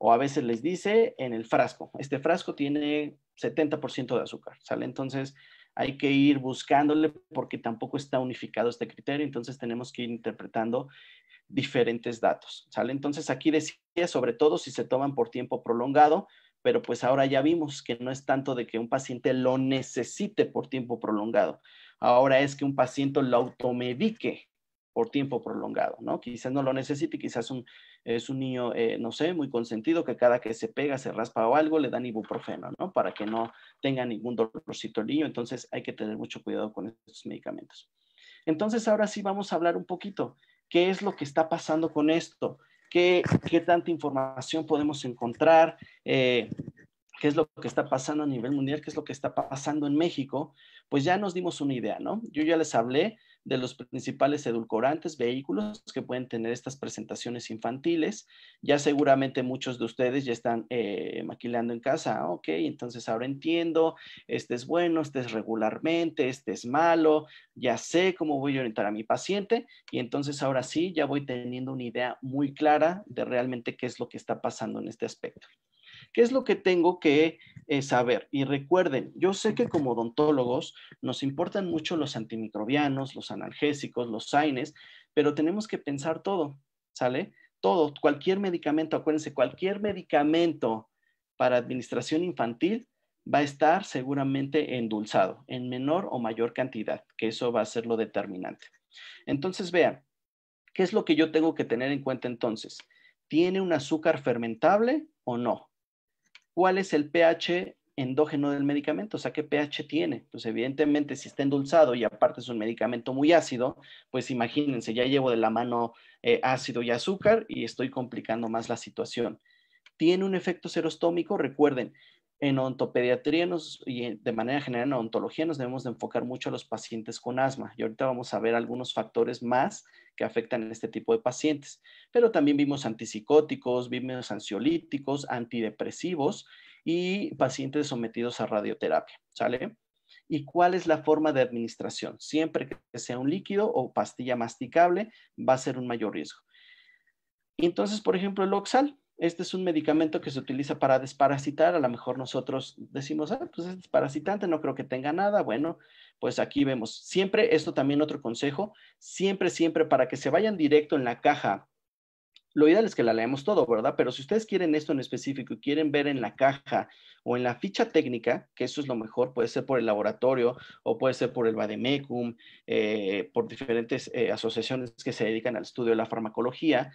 O a veces les dice, en el frasco. Este frasco tiene 70% de azúcar, ¿sale? Entonces, hay que ir buscándole porque tampoco está unificado este criterio, entonces tenemos que ir interpretando diferentes datos, ¿sale? Entonces, aquí decía, sobre todo si se toman por tiempo prolongado, pero pues ahora ya vimos que no es tanto de que un paciente lo necesite por tiempo prolongado, ahora es que un paciente lo automedique por tiempo prolongado, ¿no? Quizás no lo necesite, quizás es un niño, eh, no sé, muy consentido, que cada que se pega, se raspa o algo, le dan ibuprofeno, ¿no? Para que no tenga ningún dolorcito el niño, entonces hay que tener mucho cuidado con estos medicamentos. Entonces, ahora sí vamos a hablar un poquito, ¿qué es lo que está pasando con esto? qué, tanta información podemos encontrar, eh, qué es lo que está pasando a nivel mundial, qué es lo que está pasando en México, pues ya nos dimos una idea, ¿no? Yo ya les hablé de los principales edulcorantes, vehículos que pueden tener estas presentaciones infantiles. Ya seguramente muchos de ustedes ya están eh, maquilando en casa, ah, ok, entonces ahora entiendo, este es bueno, este es regularmente, este es malo, ya sé cómo voy a orientar a mi paciente y entonces ahora sí ya voy teniendo una idea muy clara de realmente qué es lo que está pasando en este aspecto. ¿Qué es lo que tengo que eh, saber? Y recuerden, yo sé que como odontólogos nos importan mucho los antimicrobianos, los analgésicos, los saines, pero tenemos que pensar todo, ¿sale? Todo, cualquier medicamento, acuérdense, cualquier medicamento para administración infantil va a estar seguramente endulzado en menor o mayor cantidad, que eso va a ser lo determinante. Entonces, vean, ¿qué es lo que yo tengo que tener en cuenta entonces? ¿Tiene un azúcar fermentable o no? cuál es el pH endógeno del medicamento, o sea, qué pH tiene. Pues evidentemente, si está endulzado y aparte es un medicamento muy ácido, pues imagínense, ya llevo de la mano eh, ácido y azúcar y estoy complicando más la situación. Tiene un efecto serostómico, recuerden, en ontopediatría y de manera general en ontología nos debemos de enfocar mucho a los pacientes con asma y ahorita vamos a ver algunos factores más que afectan a este tipo de pacientes, pero también vimos antipsicóticos, vimos ansiolíticos, antidepresivos y pacientes sometidos a radioterapia, ¿sale? ¿Y cuál es la forma de administración? Siempre que sea un líquido o pastilla masticable va a ser un mayor riesgo. Entonces, por ejemplo, el Oxal, este es un medicamento que se utiliza para desparasitar, a lo mejor nosotros decimos, ah, pues es desparasitante, no creo que tenga nada, bueno, pues aquí vemos, siempre, esto también otro consejo, siempre, siempre para que se vayan directo en la caja, lo ideal es que la leamos todo, ¿verdad? Pero si ustedes quieren esto en específico y quieren ver en la caja o en la ficha técnica, que eso es lo mejor, puede ser por el laboratorio o puede ser por el Bademecum, eh, por diferentes eh, asociaciones que se dedican al estudio de la farmacología,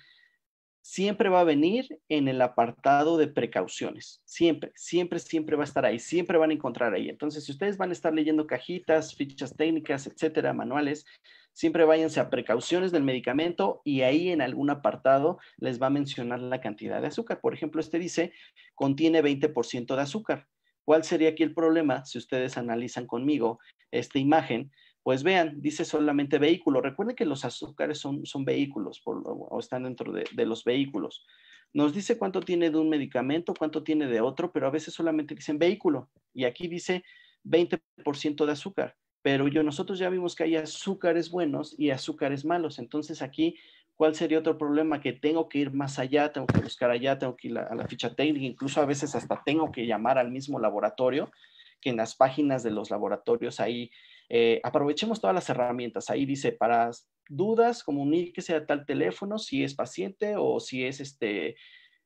siempre va a venir en el apartado de precauciones. Siempre, siempre, siempre va a estar ahí, siempre van a encontrar ahí. Entonces, si ustedes van a estar leyendo cajitas, fichas técnicas, etcétera, manuales, siempre váyanse a precauciones del medicamento y ahí en algún apartado les va a mencionar la cantidad de azúcar. Por ejemplo, este dice, contiene 20% de azúcar. ¿Cuál sería aquí el problema si ustedes analizan conmigo esta imagen? Pues vean, dice solamente vehículo. Recuerden que los azúcares son, son vehículos o están dentro de, los vehículos. Nos dice cuánto tiene de un medicamento, cuánto tiene de otro, pero a veces solamente dicen vehículo. Y aquí dice 20% de azúcar. Pero yo, nosotros ya vimos que hay azúcares buenos y azúcares malos. Entonces aquí ¿Cuál sería otro problema? Que tengo que ir más allá, tengo que buscar allá, tengo que ir a la ficha técnica, incluso a veces hasta tengo que llamar al mismo laboratorio, que en las páginas de los laboratorios ahí eh, aprovechemos todas las herramientas. Ahí dice, para dudas, comuníquese a tal teléfono si es paciente o si es este,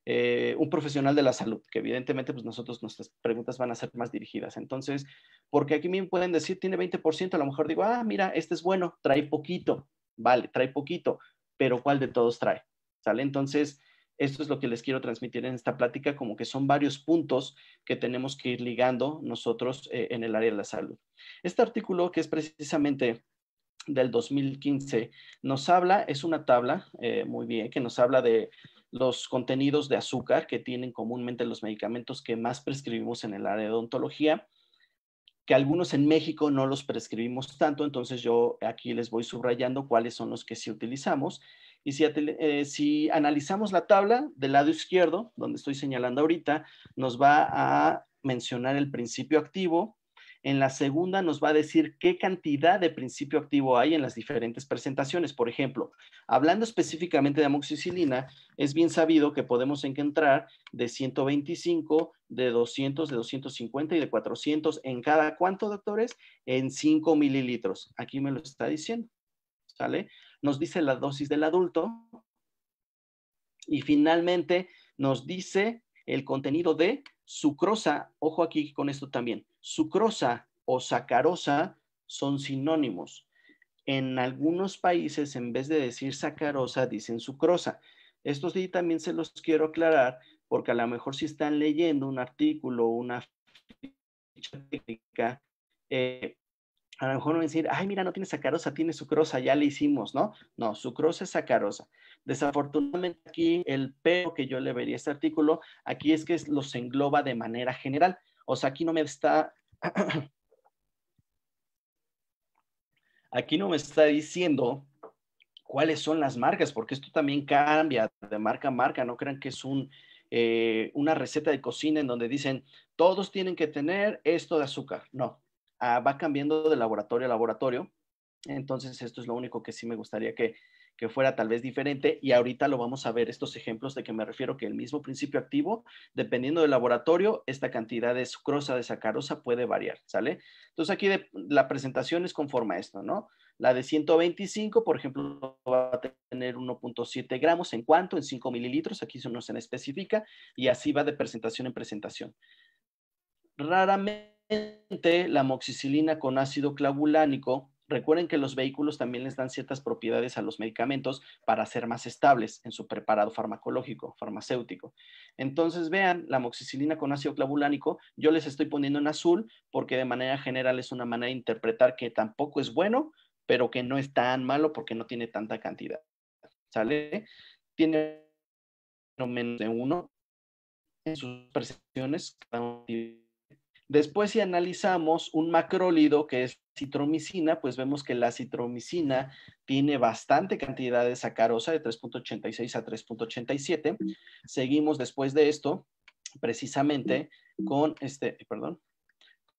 eh, un profesional de la salud, que evidentemente pues nosotros nuestras preguntas van a ser más dirigidas. Entonces, porque aquí me pueden decir, tiene 20%, a lo mejor digo, ah, mira, este es bueno, trae poquito, vale, trae poquito, pero ¿cuál de todos trae? ¿Sale? Entonces, esto es lo que les quiero transmitir en esta plática, como que son varios puntos que tenemos que ir ligando nosotros eh, en el área de la salud. Este artículo, que es precisamente del 2015, nos habla, es una tabla, eh, muy bien, que nos habla de los contenidos de azúcar que tienen comúnmente los medicamentos que más prescribimos en el área de odontología que algunos en México no los prescribimos tanto, entonces yo aquí les voy subrayando cuáles son los que sí utilizamos y eh, si, analizamos la tabla del lado izquierdo, donde estoy señalando ahorita, nos va a mencionar el principio activo. En la segunda nos va a decir qué cantidad de principio activo hay en las diferentes presentaciones. Por ejemplo, hablando específicamente de amoxicilina, es bien sabido que podemos encontrar de 125, de 200, de 250 y de 400 en cada cuánto, doctores? En 5 mililitros. Aquí me lo está diciendo. ¿Sale? nos dice la dosis del adulto y finalmente nos dice el contenido de sucrosa, ojo aquí con esto también, sucrosa o sacarosa son sinónimos. En algunos países, en vez de decir sacarosa, dicen sucrosa. Estos sí también se los quiero aclarar porque a lo mejor si están leyendo un artículo, una ficha técnica, eh, a lo mejor no decir, ay, mira, no tiene sacarosa, tiene sucrosa, ya le hicimos, ¿no? No, sucrosa es sacarosa. Desafortunadamente aquí el pero que yo le vería a este artículo, aquí es que los engloba de manera general. O sea, aquí no me está... aquí no me está diciendo cuáles son las marcas, porque esto también cambia de marca a marca. No crean que es un, eh, una receta de cocina en donde dicen, todos tienen que tener esto de azúcar. No, Ah, va cambiando de laboratorio a laboratorio. Entonces, esto es lo único que sí me gustaría que, fuera tal vez diferente y ahorita lo vamos a ver estos ejemplos de que me refiero que el mismo principio activo, dependiendo del laboratorio, esta cantidad de sucrosa, de sacarosa puede variar, ¿sale? Entonces aquí la presentación es conforme a esto, ¿no? La de 125, por ejemplo, va a tener 1.7 gramos en cuanto, en 5 mililitros, aquí eso no se especifica y así va de presentación en presentación. Raramente la moxicilina con ácido clavulánico Recuerden que los vehículos también les dan ciertas propiedades a los medicamentos para ser más estables en su preparado farmacológico, farmacéutico. Entonces, vean, la moxicilina con ácido clavulánico, yo les estoy poniendo en azul porque de manera general es una manera de interpretar que tampoco es bueno, pero que no es tan malo porque no tiene tanta cantidad. ¿Sale? Tiene menos de uno en sus percepciones, Después, si analizamos un macrólido que es citromicina, pues vemos que la citromicina tiene bastante cantidad de sacarosa de 3.86 a 3.87. Seguimos después de esto, precisamente con este, perdón,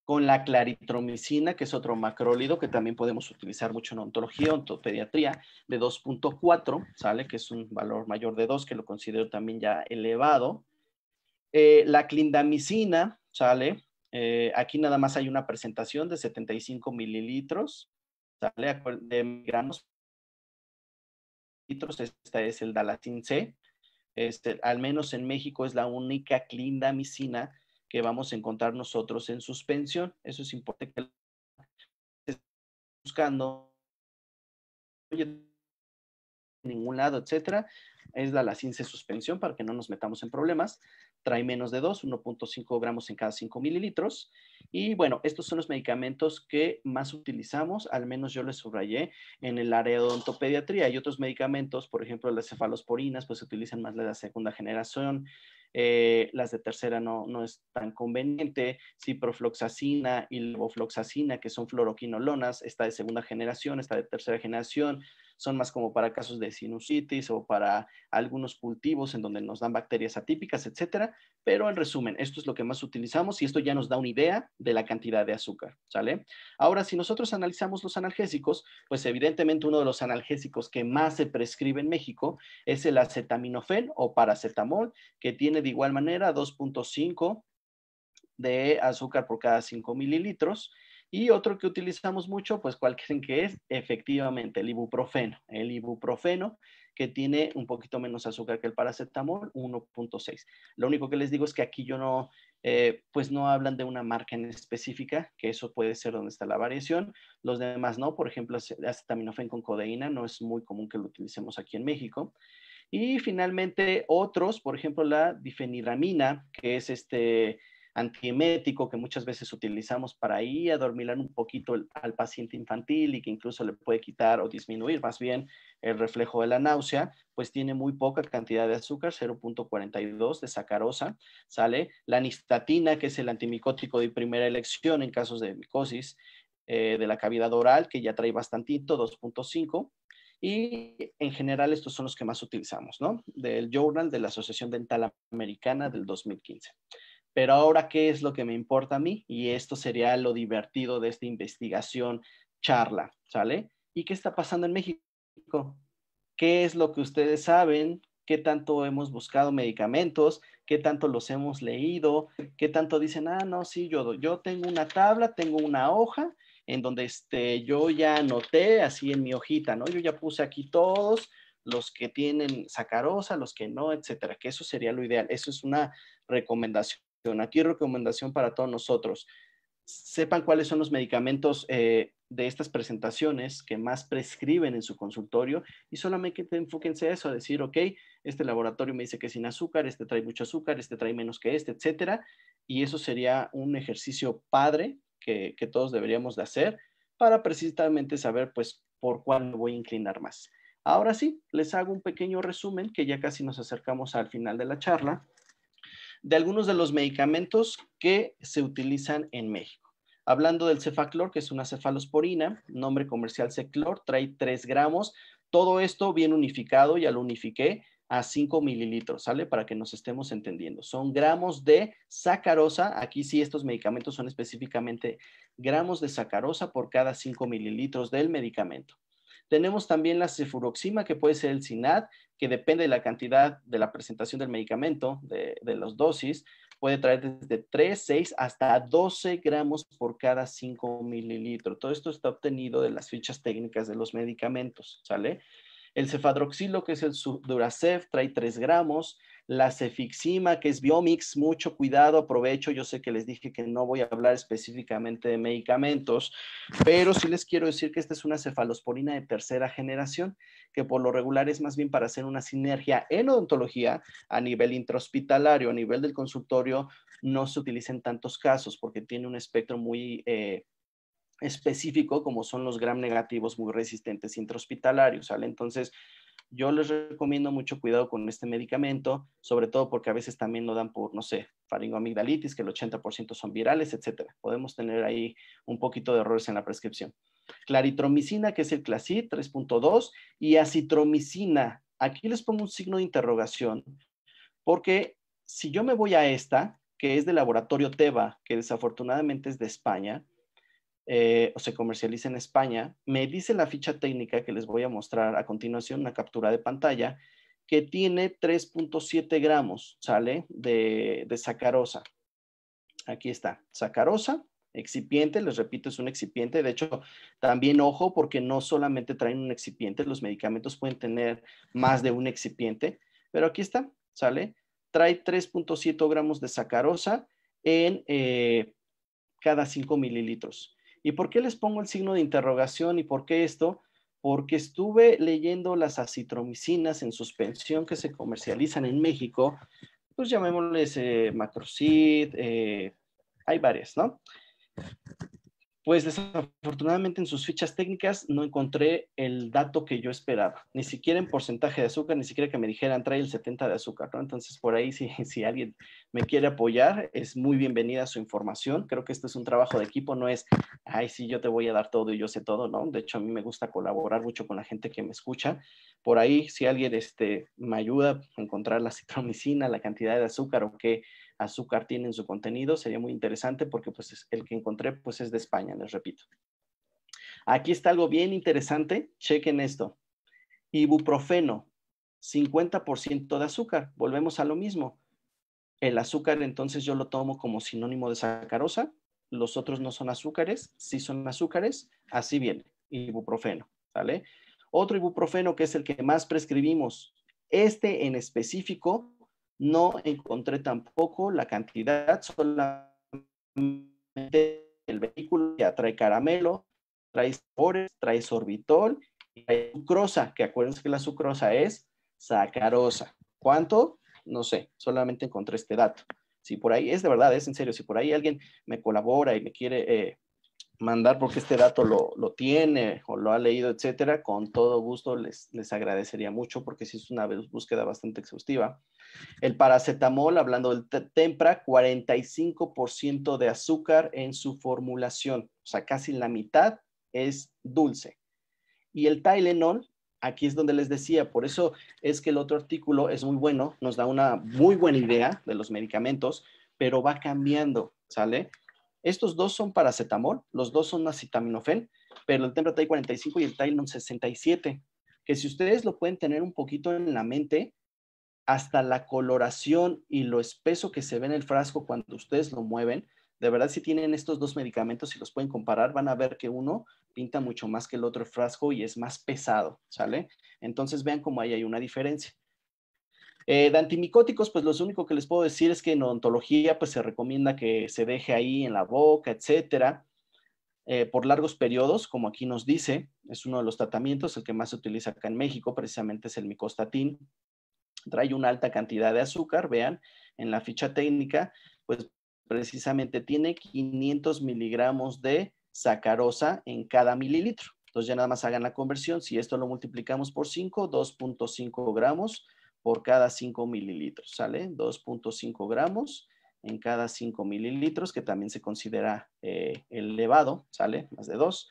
con la claritromicina, que es otro macrólido que también podemos utilizar mucho en ontología, ontopediatría, de 2.4, ¿sale? Que es un valor mayor de 2, que lo considero también ya elevado. Eh, la clindamicina, ¿sale? Eh, aquí nada más hay una presentación de 75 mililitros, ¿sale? De gramos. Esta es el Dalatin C. Este, al menos en México es la única clindamicina que vamos a encontrar nosotros en suspensión. Eso es importante que buscando ningún lado, etcétera. Es la lacince suspensión para que no nos metamos en problemas. Trae menos de 2, 1.5 gramos en cada 5 mililitros. Y bueno, estos son los medicamentos que más utilizamos, al menos yo les subrayé en el área de odontopediatría. Hay otros medicamentos, por ejemplo, las cefalosporinas, pues se utilizan más de la segunda generación. Eh, las de tercera no, es tan conveniente, ciprofloxacina y levofloxacina, que son fluoroquinolonas, está de segunda generación, está de tercera generación, son más como para casos de sinusitis o para algunos cultivos en donde nos dan bacterias atípicas, etcétera. Pero en resumen, esto es lo que más utilizamos y esto ya nos da una idea de la cantidad de azúcar, ¿sale? Ahora, si nosotros analizamos los analgésicos, pues evidentemente uno de los analgésicos que más se prescribe en México es el acetaminofén o paracetamol, que tiene de igual manera 2.5 de azúcar por cada 5 mililitros. Y otro que utilizamos mucho, pues cuál creen que es, efectivamente, el ibuprofeno. El ibuprofeno que tiene un poquito menos azúcar que el paracetamol, 1.6. Lo único que les digo es que aquí yo no, eh, pues no hablan de una marca en específica, que eso puede ser donde está la variación. Los demás no, por ejemplo, acetaminofen con codeína no es muy común que lo utilicemos aquí en México. Y finalmente otros, por ejemplo, la difeniramina, que es este antiemético que muchas veces utilizamos para ahí adormilar un poquito al paciente infantil y que incluso le puede quitar o disminuir más bien el reflejo de la náusea, pues tiene muy poca cantidad de azúcar, 0.42 de sacarosa, ¿sale? La nistatina, que es el antimicótico de primera elección en casos de micosis eh, de la cavidad oral, que ya trae bastantito, 2.5. Y en general estos son los que más utilizamos, ¿no? Del Journal de la Asociación Dental Americana del 2015. Pero ahora, ¿qué es lo que me importa a mí? Y esto sería lo divertido de esta investigación, charla, ¿sale? ¿Y qué está pasando en México? ¿Qué es lo que ustedes saben? ¿Qué tanto hemos buscado medicamentos? ¿Qué tanto los hemos leído? ¿Qué tanto dicen, ah, no, sí, yo, yo tengo una tabla, tengo una hoja en donde este, yo ya anoté así en mi hojita, ¿no? Yo ya puse aquí todos los que tienen sacarosa, los que no, etcétera, que eso sería lo ideal. Eso es una recomendación Aquí recomendación para todos nosotros. Sepan cuáles son los medicamentos eh, de estas presentaciones que más prescriben en su consultorio y solamente enfóquense a eso, a decir, ok, este laboratorio me dice que sin azúcar, este trae mucho azúcar, este trae menos que este, etcétera. Y eso sería un ejercicio padre que, que todos deberíamos de hacer para precisamente saber, pues, por cuál voy a inclinar más. Ahora sí, les hago un pequeño resumen que ya casi nos acercamos al final de la charla de algunos de los medicamentos que se utilizan en México. Hablando del cefaclor, que es una cefalosporina, nombre comercial Ceclor, trae 3 gramos. Todo esto bien unificado, ya lo unifiqué, a 5 mililitros, ¿sale? Para que nos estemos entendiendo. Son gramos de sacarosa. Aquí sí, estos medicamentos son específicamente gramos de sacarosa por cada 5 mililitros del medicamento. Tenemos también la cefuroxima, que puede ser el SINAD, que depende de la cantidad de la presentación del medicamento, de, las dosis, puede traer desde 3, 6 hasta 12 gramos por cada 5 mililitros. Todo esto está obtenido de las fichas técnicas de los medicamentos, ¿sale? El cefadroxilo, que es el Duracef, trae 3 gramos. La cefixima, que es Biomix, mucho cuidado, aprovecho. Yo sé que les dije que no voy a hablar específicamente de medicamentos, pero sí les quiero decir que esta es una cefalosporina de tercera generación, que por lo regular es más bien para hacer una sinergia en odontología a nivel intrahospitalario, a nivel del consultorio, no se utiliza en tantos casos porque tiene un espectro muy... Eh, específico como son los gram negativos muy resistentes intrahospitalarios, Entonces, yo les recomiendo mucho cuidado con este medicamento, sobre todo porque a veces también lo dan por, no sé, faringoamigdalitis, que el 80% son virales, etcétera. Podemos tener ahí un poquito de errores en la prescripción. Claritromicina, que es el Clasit 3.2, y acitromicina. Aquí les pongo un signo de interrogación, porque si yo me voy a esta, que es del laboratorio Teva, que desafortunadamente es de España, eh, o se comercializa en España, me dice la ficha técnica que les voy a mostrar a continuación, una captura de pantalla, que tiene 3.7 gramos, ¿sale? De, sacarosa. Aquí está, sacarosa, excipiente, les repito, es un excipiente. De hecho, también ojo porque no solamente traen un excipiente, los medicamentos pueden tener más de un excipiente, pero aquí está, ¿sale? Trae 3.7 gramos de sacarosa en eh, cada 5 mililitros. ¿Y por qué les pongo el signo de interrogación y por qué esto? Porque estuve leyendo las acitromicinas en suspensión que se comercializan en México, pues llamémosles eh, macrocid, eh, hay varias, ¿no? pues desafortunadamente en sus fichas técnicas no encontré el dato que yo esperaba, ni siquiera en porcentaje de azúcar, ni siquiera que me dijeran trae el 70 de azúcar, ¿no? Entonces, por ahí, si, si alguien me quiere apoyar, es muy bienvenida su información. Creo que esto es un trabajo de equipo, no es, ay, sí, yo te voy a dar todo y yo sé todo, ¿no? De hecho, a mí me gusta colaborar mucho con la gente que me escucha. Por ahí, si alguien este, me ayuda a encontrar la citromicina, la cantidad de azúcar o qué azúcar tiene en su contenido, sería muy interesante porque pues el que encontré pues es de España, les repito. Aquí está algo bien interesante, chequen esto. Ibuprofeno, 50% de azúcar, volvemos a lo mismo. El azúcar entonces yo lo tomo como sinónimo de sacarosa, los otros no son azúcares, sí son azúcares, así viene, ibuprofeno, ¿vale? Otro ibuprofeno que es el que más prescribimos, este en específico no encontré tampoco la cantidad, solamente el vehículo ya trae caramelo, trae sabores, trae sorbitol y trae sucrosa, que acuérdense que la sucrosa es sacarosa. ¿Cuánto? No sé, solamente encontré este dato. Si por ahí, es de verdad, es en serio, si por ahí alguien me colabora y me quiere eh, mandar porque este dato lo, tiene o lo ha leído, etcétera, con todo gusto les, les agradecería mucho porque sí es una búsqueda bastante exhaustiva. El paracetamol, hablando del tempra, 45% de azúcar en su formulación, o sea, casi la mitad es dulce. Y el Tylenol, aquí es donde les decía, por eso es que el otro artículo es muy bueno, nos da una muy buena idea de los medicamentos, pero va cambiando, ¿sale? Estos dos son paracetamol, los dos son acetaminofén, pero el Tempra trae 45 y el Tylenol 67, que si ustedes lo pueden tener un poquito en la mente, hasta la coloración y lo espeso que se ve en el frasco cuando ustedes lo mueven, de verdad si tienen estos dos medicamentos y los pueden comparar, van a ver que uno pinta mucho más que el otro frasco y es más pesado, ¿sale? Entonces vean cómo ahí hay una diferencia. Eh, de antimicóticos, pues lo único que les puedo decir es que en odontología pues se recomienda que se deje ahí en la boca, etcétera, eh, por largos periodos, como aquí nos dice, es uno de los tratamientos, el que más se utiliza acá en México precisamente es el micostatín, trae una alta cantidad de azúcar, vean, en la ficha técnica, pues precisamente tiene 500 miligramos de sacarosa en cada mililitro. Entonces ya nada más hagan la conversión. Si esto lo multiplicamos por 5, 2.5 gramos por cada 5 mililitros, ¿sale? 2.5 gramos en cada 5 mililitros, que también se considera eh, elevado, ¿sale? Más de 2.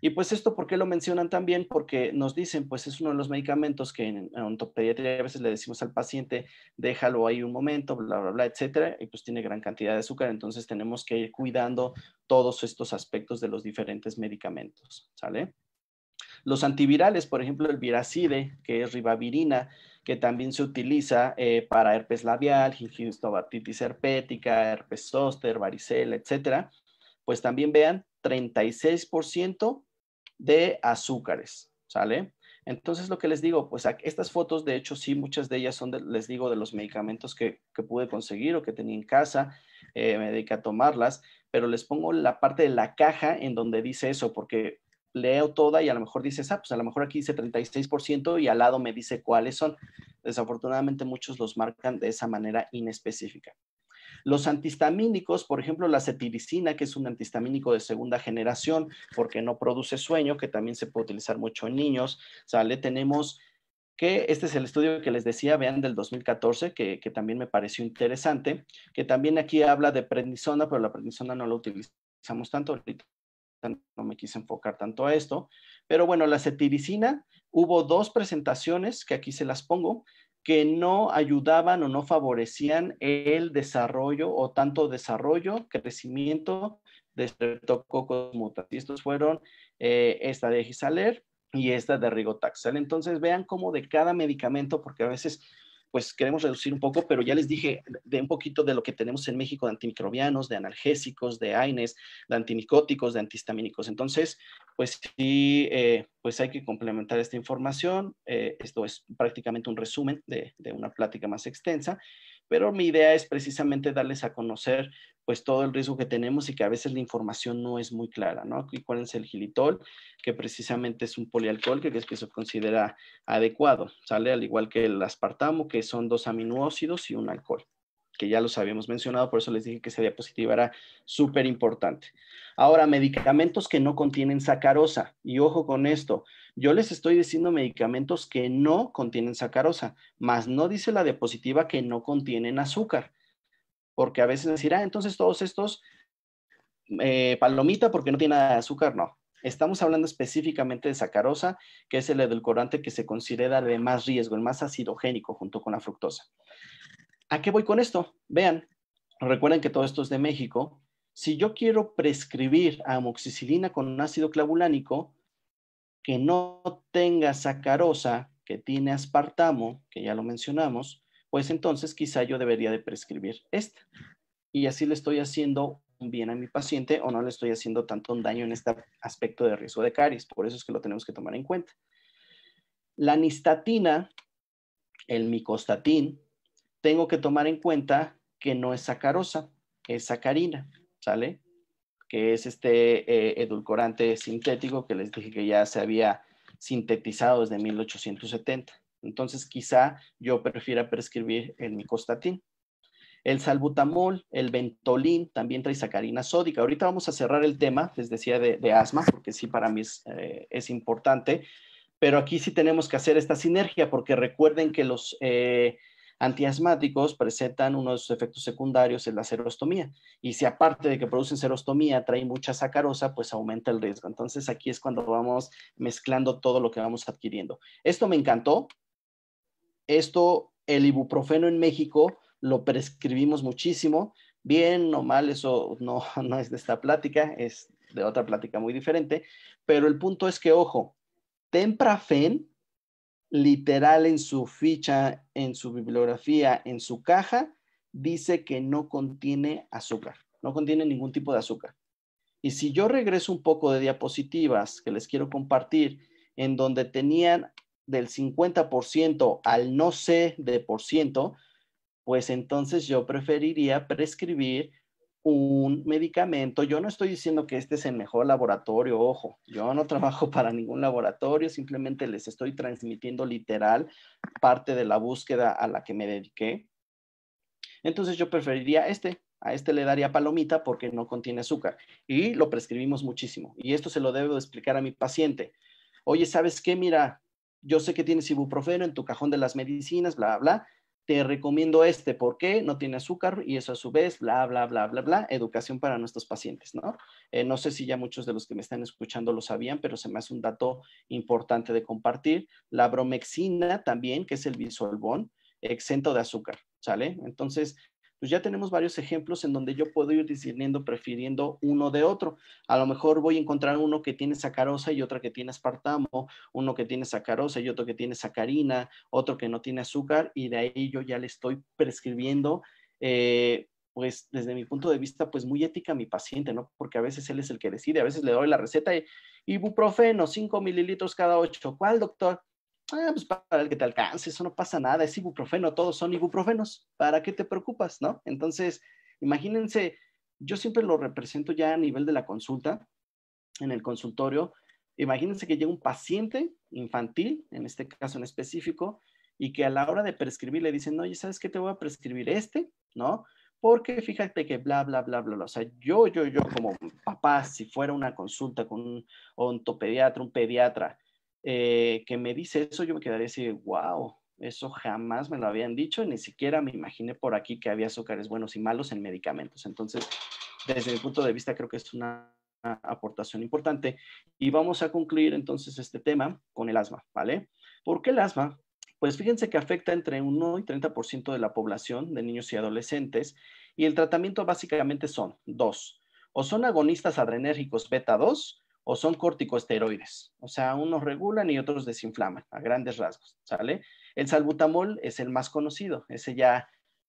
Y pues esto, ¿por qué lo mencionan también? Porque nos dicen, pues es uno de los medicamentos que en, en ontopediatría a veces le decimos al paciente, déjalo ahí un momento, bla, bla, bla, etcétera, y pues tiene gran cantidad de azúcar, entonces tenemos que ir cuidando todos estos aspectos de los diferentes medicamentos, ¿sale? Los antivirales, por ejemplo, el viracide, que es ribavirina, que también se utiliza eh, para herpes labial, gingivitis herpética, herpes zóster, varicela, etcétera. Pues también vean, 36% de azúcares, ¿sale? Entonces, lo que les digo, pues estas fotos, de hecho, sí, muchas de ellas son, les digo, de los medicamentos que, pude conseguir o que tenía en casa, eh, me dediqué a tomarlas, pero les pongo la parte de la caja en donde dice eso, porque leo toda y a lo mejor dice ah, pues a lo mejor aquí dice 36% y al lado me dice cuáles son. Desafortunadamente muchos los marcan de esa manera inespecífica. Los antihistamínicos, por ejemplo, la cetiricina, que es un antihistamínico de segunda generación, porque no produce sueño, que también se puede utilizar mucho en niños, ¿sale? Tenemos que este es el estudio que les decía, vean, del 2014, que, también me pareció interesante, que también aquí habla de prednisona, pero la prednisona no la utilizamos tanto no me quise enfocar tanto a esto, pero bueno, la cetiricina, hubo dos presentaciones que aquí se las pongo, que no ayudaban o no favorecían el desarrollo o tanto desarrollo, crecimiento de Streptococcus mutas. Y estos fueron eh, esta de Gisaler y esta de Rigotaxel. Entonces vean cómo de cada medicamento, porque a veces pues queremos reducir un poco, pero ya les dije de un poquito de lo que tenemos en México de antimicrobianos, de analgésicos, de AINES, de antimicóticos, de antihistamínicos. Entonces, pues sí, eh, pues hay que complementar esta información. Eh, esto es prácticamente un resumen de, una plática más extensa, pero mi idea es precisamente darles a conocer pues todo el riesgo que tenemos y que a veces la información no es muy clara, ¿no? cuál es el gilitol, que precisamente es un polialcohol que, es que se considera adecuado, ¿sale? Al igual que el aspartamo, que son dos aminoácidos y un alcohol, que ya los habíamos mencionado, por eso les dije que esa diapositiva era súper importante. Ahora, medicamentos que no contienen sacarosa. Y ojo con esto, yo les estoy diciendo medicamentos que no contienen sacarosa, más no dice la diapositiva que no contienen azúcar, porque a veces decir, ah, entonces todos estos, eh, palomita porque no tiene azúcar, no. Estamos hablando específicamente de sacarosa, que es el edulcorante que se considera de más riesgo, el más acidogénico junto con la fructosa. ¿A qué voy con esto? Vean, recuerden que todo esto es de México. Si yo quiero prescribir amoxicilina con ácido clavulánico que no tenga sacarosa, que tiene aspartamo, que ya lo mencionamos, pues entonces quizá yo debería de prescribir esta. Y así le estoy haciendo bien a mi paciente o no le estoy haciendo tanto un daño en este aspecto de riesgo de caries. Por eso es que lo tenemos que tomar en cuenta. La nistatina, el micostatín, tengo que tomar en cuenta que no es sacarosa, es sacarina, ¿sale? Que es este eh, edulcorante sintético que les dije que ya se había sintetizado desde 1870. Entonces, quizá yo prefiera prescribir el micostatín. El salbutamol, el ventolín, también trae sacarina sódica. Ahorita vamos a cerrar el tema, les decía, de, asma, porque sí, para mí eh, es, importante. Pero aquí sí tenemos que hacer esta sinergia, porque recuerden que los eh, antiasmáticos presentan uno de sus efectos secundarios, en la serostomía. Y si aparte de que producen serostomía, traen mucha sacarosa, pues aumenta el riesgo. Entonces aquí es cuando vamos mezclando todo lo que vamos adquiriendo. Esto me encantó. Esto, el ibuprofeno en México, lo prescribimos muchísimo. Bien o mal, eso no, no es de esta plática, es de otra plática muy diferente. Pero el punto es que, ojo, Temprafen literal en su ficha, en su bibliografía, en su caja, dice que no contiene azúcar, no contiene ningún tipo de azúcar. Y si yo regreso un poco de diapositivas que les quiero compartir, en donde tenían del 50% al no sé de por ciento, pues entonces yo preferiría prescribir un medicamento. Yo no estoy diciendo que este es el mejor laboratorio, ojo, yo no trabajo para ningún laboratorio, simplemente les estoy transmitiendo literal parte de la búsqueda a la que me dediqué. Entonces yo preferiría este, a este le daría palomita porque no contiene azúcar y lo prescribimos muchísimo. Y esto se lo debo explicar a mi paciente. Oye, ¿sabes qué? Mira, yo sé que tienes ibuprofeno en tu cajón de las medicinas, bla, bla, te recomiendo este, porque No tiene azúcar y eso a su vez, bla, bla, bla, bla, bla, educación para nuestros pacientes, ¿no? Eh, no sé si ya muchos de los que me están escuchando lo sabían, pero se me hace un dato importante de compartir. La bromexina también, que es el bisolbón, exento de azúcar, ¿sale? Entonces, pues ya tenemos varios ejemplos en donde yo puedo ir discerniendo, prefiriendo uno de otro. A lo mejor voy a encontrar uno que tiene sacarosa y otra que tiene aspartamo, uno que tiene sacarosa y otro que tiene sacarina, otro que no tiene azúcar, y de ahí yo ya le estoy prescribiendo. Eh, pues desde mi punto de vista, pues muy ética a mi paciente, ¿no? Porque a veces él es el que decide, a veces le doy la receta y ibuprofeno, 5 mililitros cada 8. ¿Cuál, doctor? Ah, pues para el que te alcance, eso no pasa nada, es ibuprofeno, todos son ibuprofenos, ¿para qué te preocupas, no? Entonces, imagínense, yo siempre lo represento ya a nivel de la consulta, en el consultorio, imagínense que llega un paciente infantil, en este caso en específico, y que a la hora de prescribir le dicen, oye, ¿sabes qué te voy a prescribir este? ¿No? Porque fíjate que bla, bla, bla, bla, bla. O sea, yo, yo, yo como papá, si fuera una consulta con un ontopediatra, un pediatra, eh, que me dice eso, yo me quedaría así, wow, eso jamás me lo habían dicho, ni siquiera me imaginé por aquí que había azúcares buenos y malos en medicamentos. Entonces, desde mi punto de vista, creo que es una aportación importante. Y vamos a concluir entonces este tema con el asma, ¿vale? ¿Por qué el asma? Pues fíjense que afecta entre 1 y 30% de la población de niños y adolescentes y el tratamiento básicamente son dos, o son agonistas adrenérgicos beta 2 o son corticosteroides. O sea, unos regulan y otros desinflaman a grandes rasgos, ¿sale? El salbutamol es el más conocido, ese ya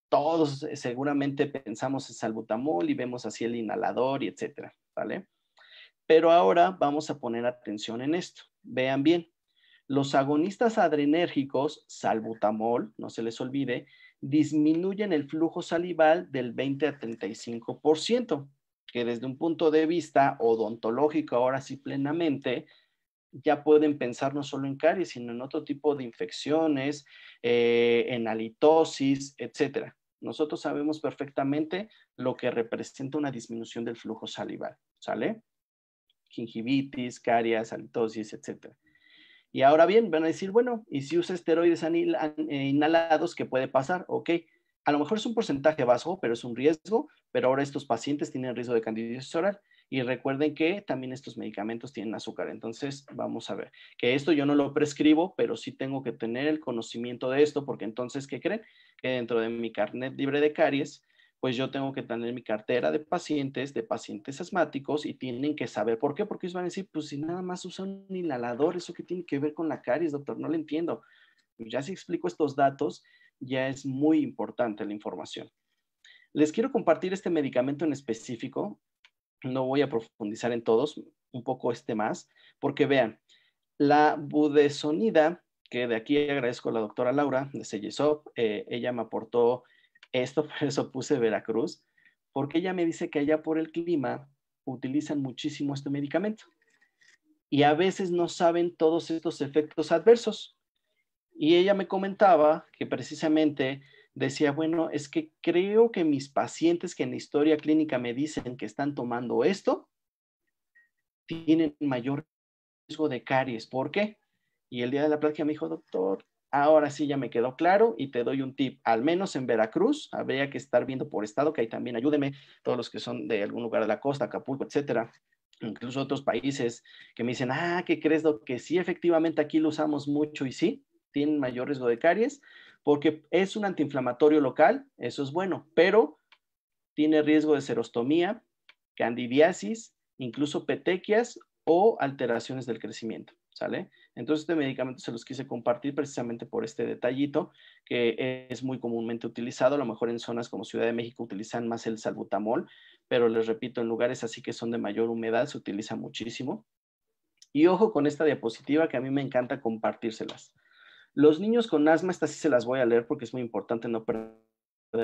todos eh, seguramente pensamos en salbutamol y vemos así el inhalador y etcétera, ¿vale? Pero ahora vamos a poner atención en esto. Vean bien, los agonistas adrenérgicos, salbutamol, no se les olvide, disminuyen el flujo salival del 20 a 35% que desde un punto de vista odontológico, ahora sí plenamente, ya pueden pensar no solo en caries, sino en otro tipo de infecciones, eh, en halitosis, etcétera. Nosotros sabemos perfectamente lo que representa una disminución del flujo salival, ¿sale? Gingivitis, caries, halitosis, etcétera. Y ahora bien, van a decir, bueno, ¿y si usa esteroides eh, inhalados, qué puede pasar? Ok, a lo mejor es un porcentaje bajo, pero es un riesgo, pero ahora estos pacientes tienen riesgo de candidiasis oral. Y recuerden que también estos medicamentos tienen azúcar. Entonces, vamos a ver, que esto yo no lo prescribo, pero sí tengo que tener el conocimiento de esto, porque entonces, ¿qué creen? Que dentro de mi carnet libre de caries, pues yo tengo que tener mi cartera de pacientes, de pacientes asmáticos, y tienen que saber por qué, porque ellos van a decir, pues si nada más usan un inhalador, ¿eso qué tiene que ver con la caries, doctor? No lo entiendo. Ya si explico estos datos, ya es muy importante la información. Les quiero compartir este medicamento en específico. No voy a profundizar en todos, un poco este más, porque vean, la budesonida, que de aquí agradezco a la doctora Laura de Sellisop, eh, ella me aportó esto, por eso puse Veracruz, porque ella me dice que allá por el clima utilizan muchísimo este medicamento y a veces no saben todos estos efectos adversos. Y ella me comentaba que precisamente decía, bueno, es que creo que mis pacientes que en la historia clínica me dicen que están tomando esto, tienen mayor riesgo de caries. ¿Por qué? Y el día de la plática me dijo, doctor, ahora sí ya me quedó claro y te doy un tip. Al menos en Veracruz habría que estar viendo por estado, que ahí también ayúdeme, todos los que son de algún lugar de la costa, Acapulco, etcétera. Incluso otros países que me dicen, ah, ¿qué crees, Que sí, efectivamente aquí lo usamos mucho y sí, tienen mayor riesgo de caries porque es un antiinflamatorio local, eso es bueno, pero tiene riesgo de serostomía, candidiasis, incluso petequias o alteraciones del crecimiento, ¿sale? Entonces, este medicamento se los quise compartir precisamente por este detallito, que es muy comúnmente utilizado, a lo mejor en zonas como Ciudad de México utilizan más el salbutamol, pero les repito, en lugares así que son de mayor humedad se utiliza muchísimo. Y ojo con esta diapositiva que a mí me encanta compartírselas. Los niños con asma, estas sí se las voy a leer porque es muy importante no perder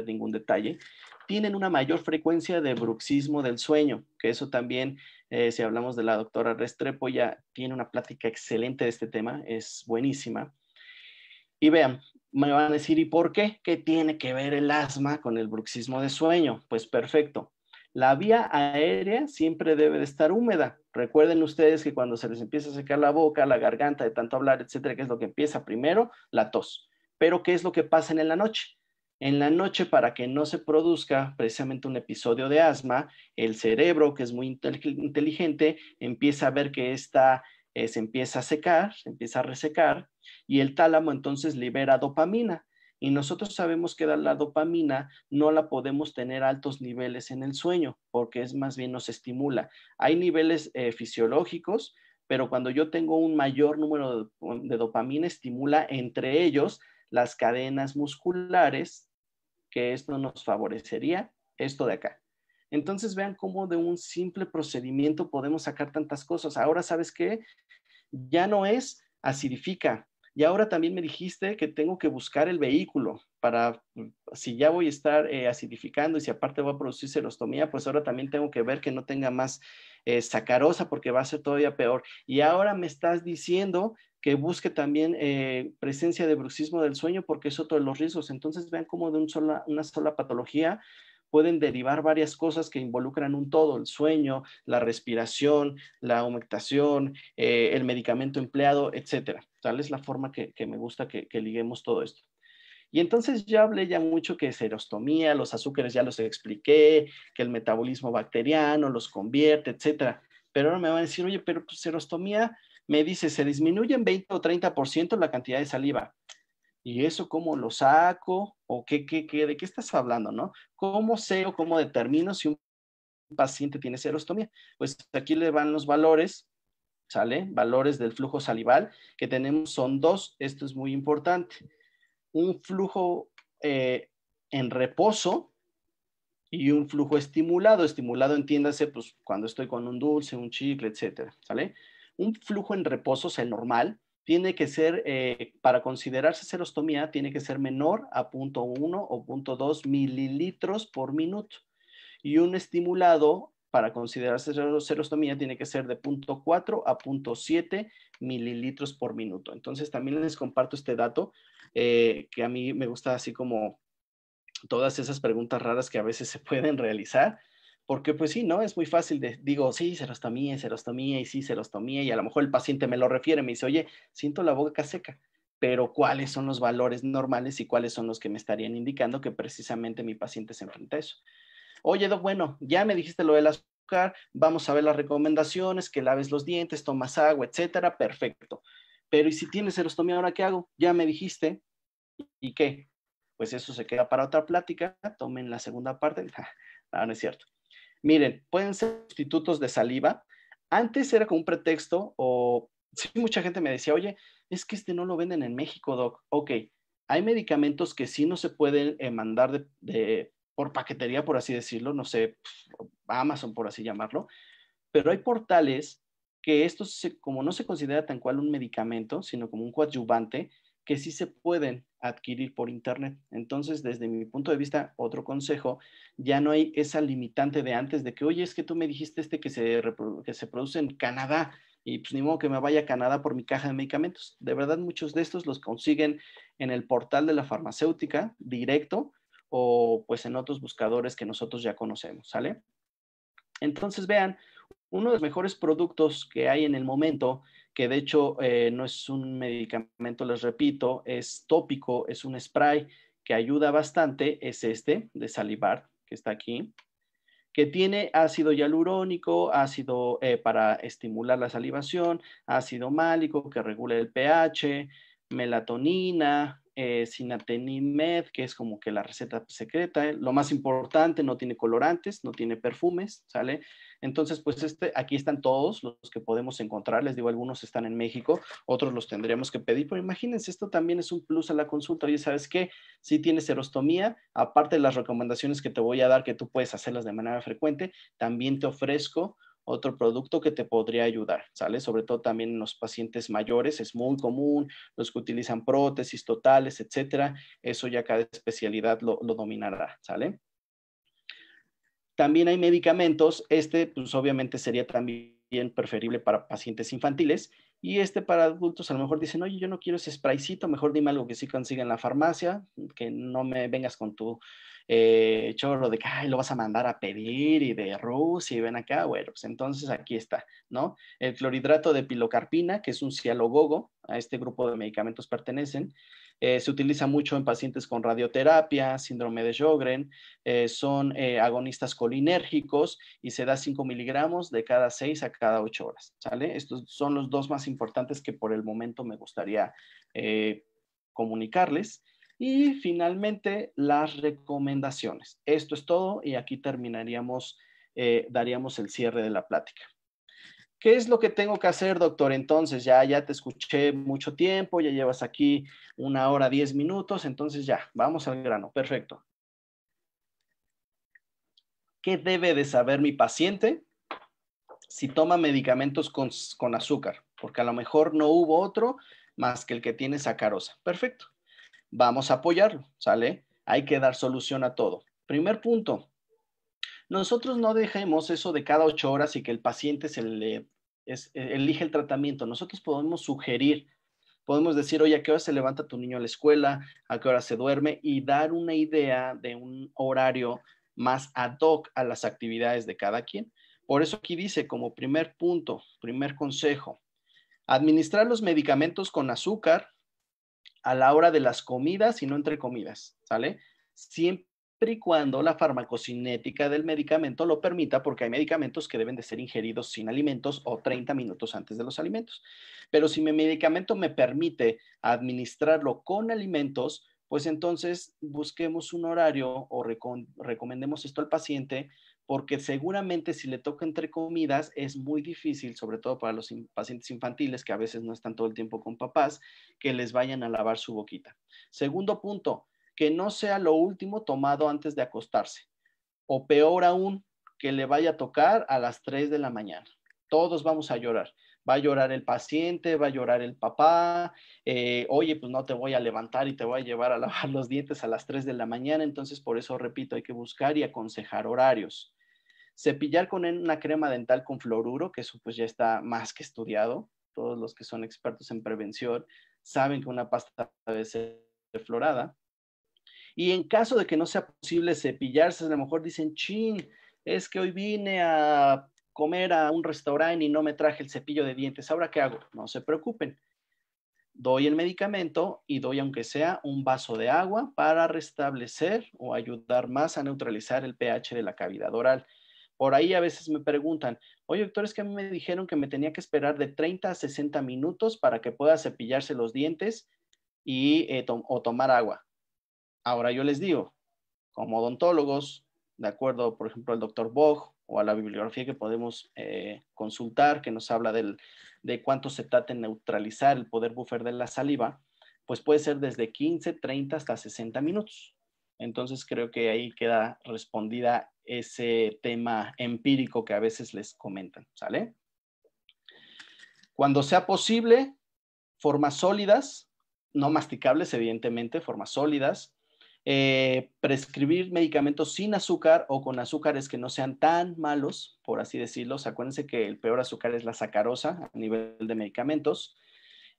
ningún detalle, tienen una mayor frecuencia de bruxismo del sueño, que eso también, eh, si hablamos de la doctora Restrepo, ya tiene una plática excelente de este tema, es buenísima. Y vean, me van a decir, ¿y por qué? ¿Qué tiene que ver el asma con el bruxismo de sueño? Pues perfecto. La vía aérea siempre debe de estar húmeda. Recuerden ustedes que cuando se les empieza a secar la boca, la garganta de tanto hablar, etcétera, que es lo que empieza primero? La tos. Pero ¿qué es lo que pasa en la noche? En la noche, para que no se produzca precisamente un episodio de asma, el cerebro, que es muy inteligente, empieza a ver que esta eh, se empieza a secar, se empieza a resecar, y el tálamo entonces libera dopamina. Y nosotros sabemos que la dopamina no la podemos tener altos niveles en el sueño, porque es más bien nos estimula. Hay niveles eh, fisiológicos, pero cuando yo tengo un mayor número de, dopamina, estimula entre ellos las cadenas musculares, que esto nos favorecería, esto de acá. Entonces vean cómo de un simple procedimiento podemos sacar tantas cosas. Ahora, ¿sabes que Ya no es acidifica, y ahora también me dijiste que tengo que buscar el vehículo para, si ya voy a estar eh, acidificando y si aparte va a producir serostomía, pues ahora también tengo que ver que no tenga más eh, sacarosa porque va a ser todavía peor. Y ahora me estás diciendo que busque también eh, presencia de bruxismo del sueño porque es otro de los riesgos. Entonces vean cómo de una sola patología pueden derivar varias cosas que involucran un todo, el sueño, la respiración, la humectación, eh, el medicamento empleado, etcétera. Tal es la forma que, me gusta que, liguemos todo esto. Y entonces ya hablé ya mucho que serostomía, los azúcares ya los expliqué, que el metabolismo bacteriano los convierte, etcétera. Pero ahora me van a decir, oye, pero pues, serostomía me dice, se disminuye en 20 o 30% la cantidad de saliva. ¿Y eso cómo lo saco? ¿O qué, qué, qué, de qué estás hablando, no? ¿Cómo sé o cómo determino si un paciente tiene serostomía? Pues aquí le van los valores, ¿sale? Valores del flujo salival que tenemos son dos. Esto es muy importante. Un flujo eh, en reposo y un flujo estimulado. Estimulado, entiéndase, pues cuando estoy con un dulce, un chicle, etcétera, ¿sale? Un flujo en reposo, es el normal, tiene que ser, eh, para considerarse serostomía, tiene que ser menor a 0.1 o 0.2 mililitros por minuto. Y un estimulado, para considerarse serostomía, tiene que ser de 0.4 a 0.7 mililitros por minuto. Entonces, también les comparto este dato eh, que a mí me gusta así como todas esas preguntas raras que a veces se pueden realizar porque pues sí, ¿no? Es muy fácil, de, digo, sí, serostomía, serostomía, y sí, serostomía, y a lo mejor el paciente me lo refiere, me dice, oye, siento la boca seca, pero cuáles son los valores normales y cuáles son los que me estarían indicando que precisamente mi paciente se enfrenta a eso. Oye, bueno, ya me dijiste lo del azúcar, vamos a ver las recomendaciones, que laves los dientes, tomas agua, etcétera, perfecto. Pero ¿y si tienes serostomía ahora qué hago? Ya me dijiste, ¿y qué? Pues eso se queda para otra plática, tomen la segunda parte. no, no es cierto. Miren, pueden ser sustitutos de saliva. Antes era como un pretexto o sí, mucha gente me decía, oye, es que este no lo venden en México, doc. Ok, hay medicamentos que sí no se pueden eh, mandar por paquetería, por así decirlo, no sé, pues, Amazon, por así llamarlo, pero hay portales que esto, como no se considera tan cual un medicamento, sino como un coadyuvante, que sí se pueden adquirir por Internet. Entonces, desde mi punto de vista, otro consejo, ya no hay esa limitante de antes de que, oye, es que tú me dijiste este que se, que se produce en Canadá y pues ni modo que me vaya a Canadá por mi caja de medicamentos. De verdad, muchos de estos los consiguen en el portal de la farmacéutica directo o pues en otros buscadores que nosotros ya conocemos, ¿sale? Entonces, vean, uno de los mejores productos que hay en el momento que de hecho eh, no es un medicamento, les repito, es tópico, es un spray que ayuda bastante, es este de Salivar, que está aquí, que tiene ácido hialurónico, ácido eh, para estimular la salivación, ácido málico que regula el pH, melatonina, eh, med que es como que la receta secreta. Eh, lo más importante, no tiene colorantes, no tiene perfumes, ¿sale? Entonces, pues este, aquí están todos los que podemos encontrar. Les digo, algunos están en México, otros los tendríamos que pedir. Pero imagínense, esto también es un plus a la consulta. Oye, ¿sabes qué? Si tienes serostomía, aparte de las recomendaciones que te voy a dar, que tú puedes hacerlas de manera frecuente, también te ofrezco otro producto que te podría ayudar, ¿sale? Sobre todo también en los pacientes mayores, es muy común, los que utilizan prótesis totales, etcétera. Eso ya cada especialidad lo, dominará, ¿sale? También hay medicamentos, este pues obviamente sería también preferible para pacientes infantiles y este para adultos a lo mejor dicen, oye, yo no quiero ese spraycito, mejor dime algo que sí consiga en la farmacia, que no me vengas con tu eh, chorro de que lo vas a mandar a pedir y de Rusia y ven acá, bueno, pues entonces aquí está, ¿no? El clorhidrato de pilocarpina, que es un cialogogo, a este grupo de medicamentos pertenecen, eh, se utiliza mucho en pacientes con radioterapia, síndrome de Sjogren, eh, son agonistas colinérgicos y se da 5 miligramos de cada 6 a cada 8 horas. ¿sale? Estos son los dos más importantes que por el momento me gustaría comunicarles. Y finalmente, las recomendaciones. Esto es todo y aquí terminaríamos, eh, daríamos el cierre de la plática. ¿Qué es lo que tengo que hacer, doctor? Entonces, ya, ya te escuché mucho tiempo, ya llevas aquí una hora, diez minutos, entonces ya, vamos al grano. Perfecto. ¿Qué debe de saber mi paciente si toma medicamentos con azúcar? Porque a lo mejor no hubo otro más que el que tiene sacarosa. Perfecto vamos a apoyarlo, ¿sale? Hay que dar solución a todo. Primer punto, nosotros no dejemos eso de cada ocho horas y que el paciente se le eh, elige el tratamiento. Nosotros podemos sugerir, podemos decir, oye, ¿a qué hora se levanta tu niño a la escuela? ¿A qué hora se duerme? Y dar una idea de un horario más ad hoc a las actividades de cada quien. Por eso aquí dice como primer punto, primer consejo, administrar los medicamentos con azúcar a la hora de las comidas y no entre comidas, ¿sale? Siempre y cuando la farmacocinética del medicamento lo permita, porque hay medicamentos que deben de ser ingeridos sin alimentos o 30 minutos antes de los alimentos. Pero si mi medicamento me permite administrarlo con alimentos, pues entonces busquemos un horario o recomendemos esto al paciente porque seguramente si le toca entre comidas es muy difícil, sobre todo para los pacientes infantiles que a veces no están todo el tiempo con papás, que les vayan a lavar su boquita. Segundo punto, que no sea lo último tomado antes de acostarse, o peor aún, que le vaya a tocar a las 3 de la mañana. Todos vamos a llorar va a llorar el paciente, va a llorar el papá, eh, oye, pues no te voy a levantar y te voy a llevar a lavar los dientes a las 3 de la mañana, entonces por eso repito, hay que buscar y aconsejar horarios cepillar con una crema dental con fluoruro, que eso pues ya está más que estudiado. Todos los que son expertos en prevención saben que una pasta debe ser florada. Y en caso de que no sea posible cepillarse, a lo mejor dicen, chin, es que hoy vine a comer a un restaurante y no me traje el cepillo de dientes. ¿Ahora qué hago? No se preocupen. Doy el medicamento y doy, aunque sea, un vaso de agua para restablecer o ayudar más a neutralizar el pH de la cavidad oral. Por ahí a veces me preguntan, oye, doctor, es que a mí me dijeron que me tenía que esperar de 30 a 60 minutos para que pueda cepillarse los dientes y, eh, o tomar agua. Ahora yo les digo, como odontólogos, de acuerdo, por ejemplo, al doctor Bog o a la bibliografía que podemos eh, consultar, que nos habla del, de cuánto se trata de neutralizar el poder buffer de la saliva, pues puede ser desde 15, 30 hasta 60 minutos. Entonces creo que ahí queda respondida ese tema empírico que a veces les comentan, ¿sale? Cuando sea posible, formas sólidas, no masticables, evidentemente, formas sólidas. Eh, prescribir medicamentos sin azúcar o con azúcares que no sean tan malos, por así decirlo. Acuérdense que el peor azúcar es la sacarosa a nivel de medicamentos.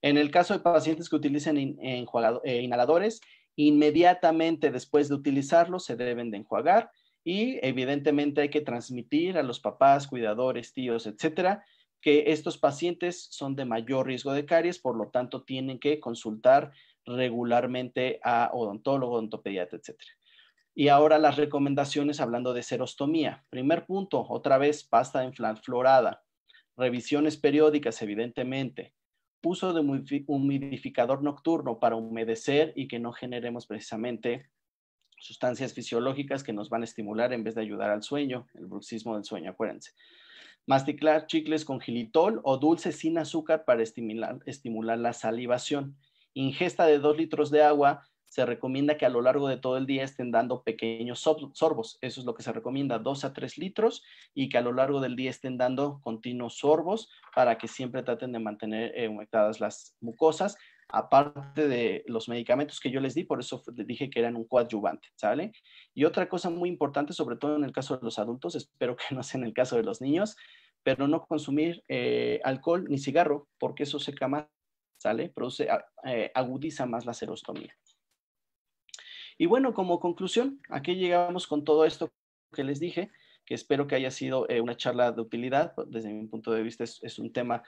En el caso de pacientes que utilicen eh, inhaladores, inmediatamente después de utilizarlos se deben de enjuagar y evidentemente hay que transmitir a los papás, cuidadores, tíos, etcétera, que estos pacientes son de mayor riesgo de caries, por lo tanto tienen que consultar regularmente a odontólogo, odontopediatra, etcétera. Y ahora las recomendaciones hablando de serostomía. Primer punto, otra vez pasta florada, revisiones periódicas, evidentemente, uso de humidificador nocturno para humedecer y que no generemos precisamente sustancias fisiológicas que nos van a estimular en vez de ayudar al sueño, el bruxismo del sueño, acuérdense. Masticar chicles con gilitol o dulces sin azúcar para estimular, la salivación. Ingesta de 2 litros de agua. Se recomienda que a lo largo de todo el día estén dando pequeños sorbos. Eso es lo que se recomienda, 2 a 3 litros, y que a lo largo del día estén dando continuos sorbos para que siempre traten de mantener eh, humectadas las mucosas aparte de los medicamentos que yo les di, por eso dije que eran un coadyuvante, ¿sale? Y otra cosa muy importante, sobre todo en el caso de los adultos, espero que no sea en el caso de los niños, pero no consumir eh, alcohol ni cigarro, porque eso seca más, ¿sale? Produce, eh, agudiza más la serostomía. Y bueno, como conclusión, aquí llegamos con todo esto que les dije, que espero que haya sido eh, una charla de utilidad, pues, desde mi punto de vista es un tema,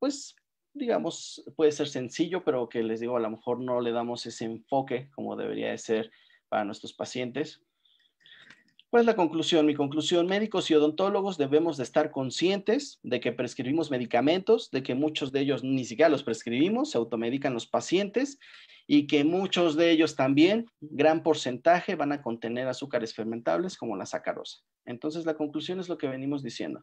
pues digamos, puede ser sencillo, pero que les digo, a lo mejor no le damos ese enfoque como debería de ser para nuestros pacientes. Pues la conclusión? Mi conclusión, médicos y odontólogos debemos de estar conscientes de que prescribimos medicamentos, de que muchos de ellos ni siquiera los prescribimos, se automedican los pacientes y que muchos de ellos también, gran porcentaje, van a contener azúcares fermentables como la sacarosa. Entonces, la conclusión es lo que venimos diciendo.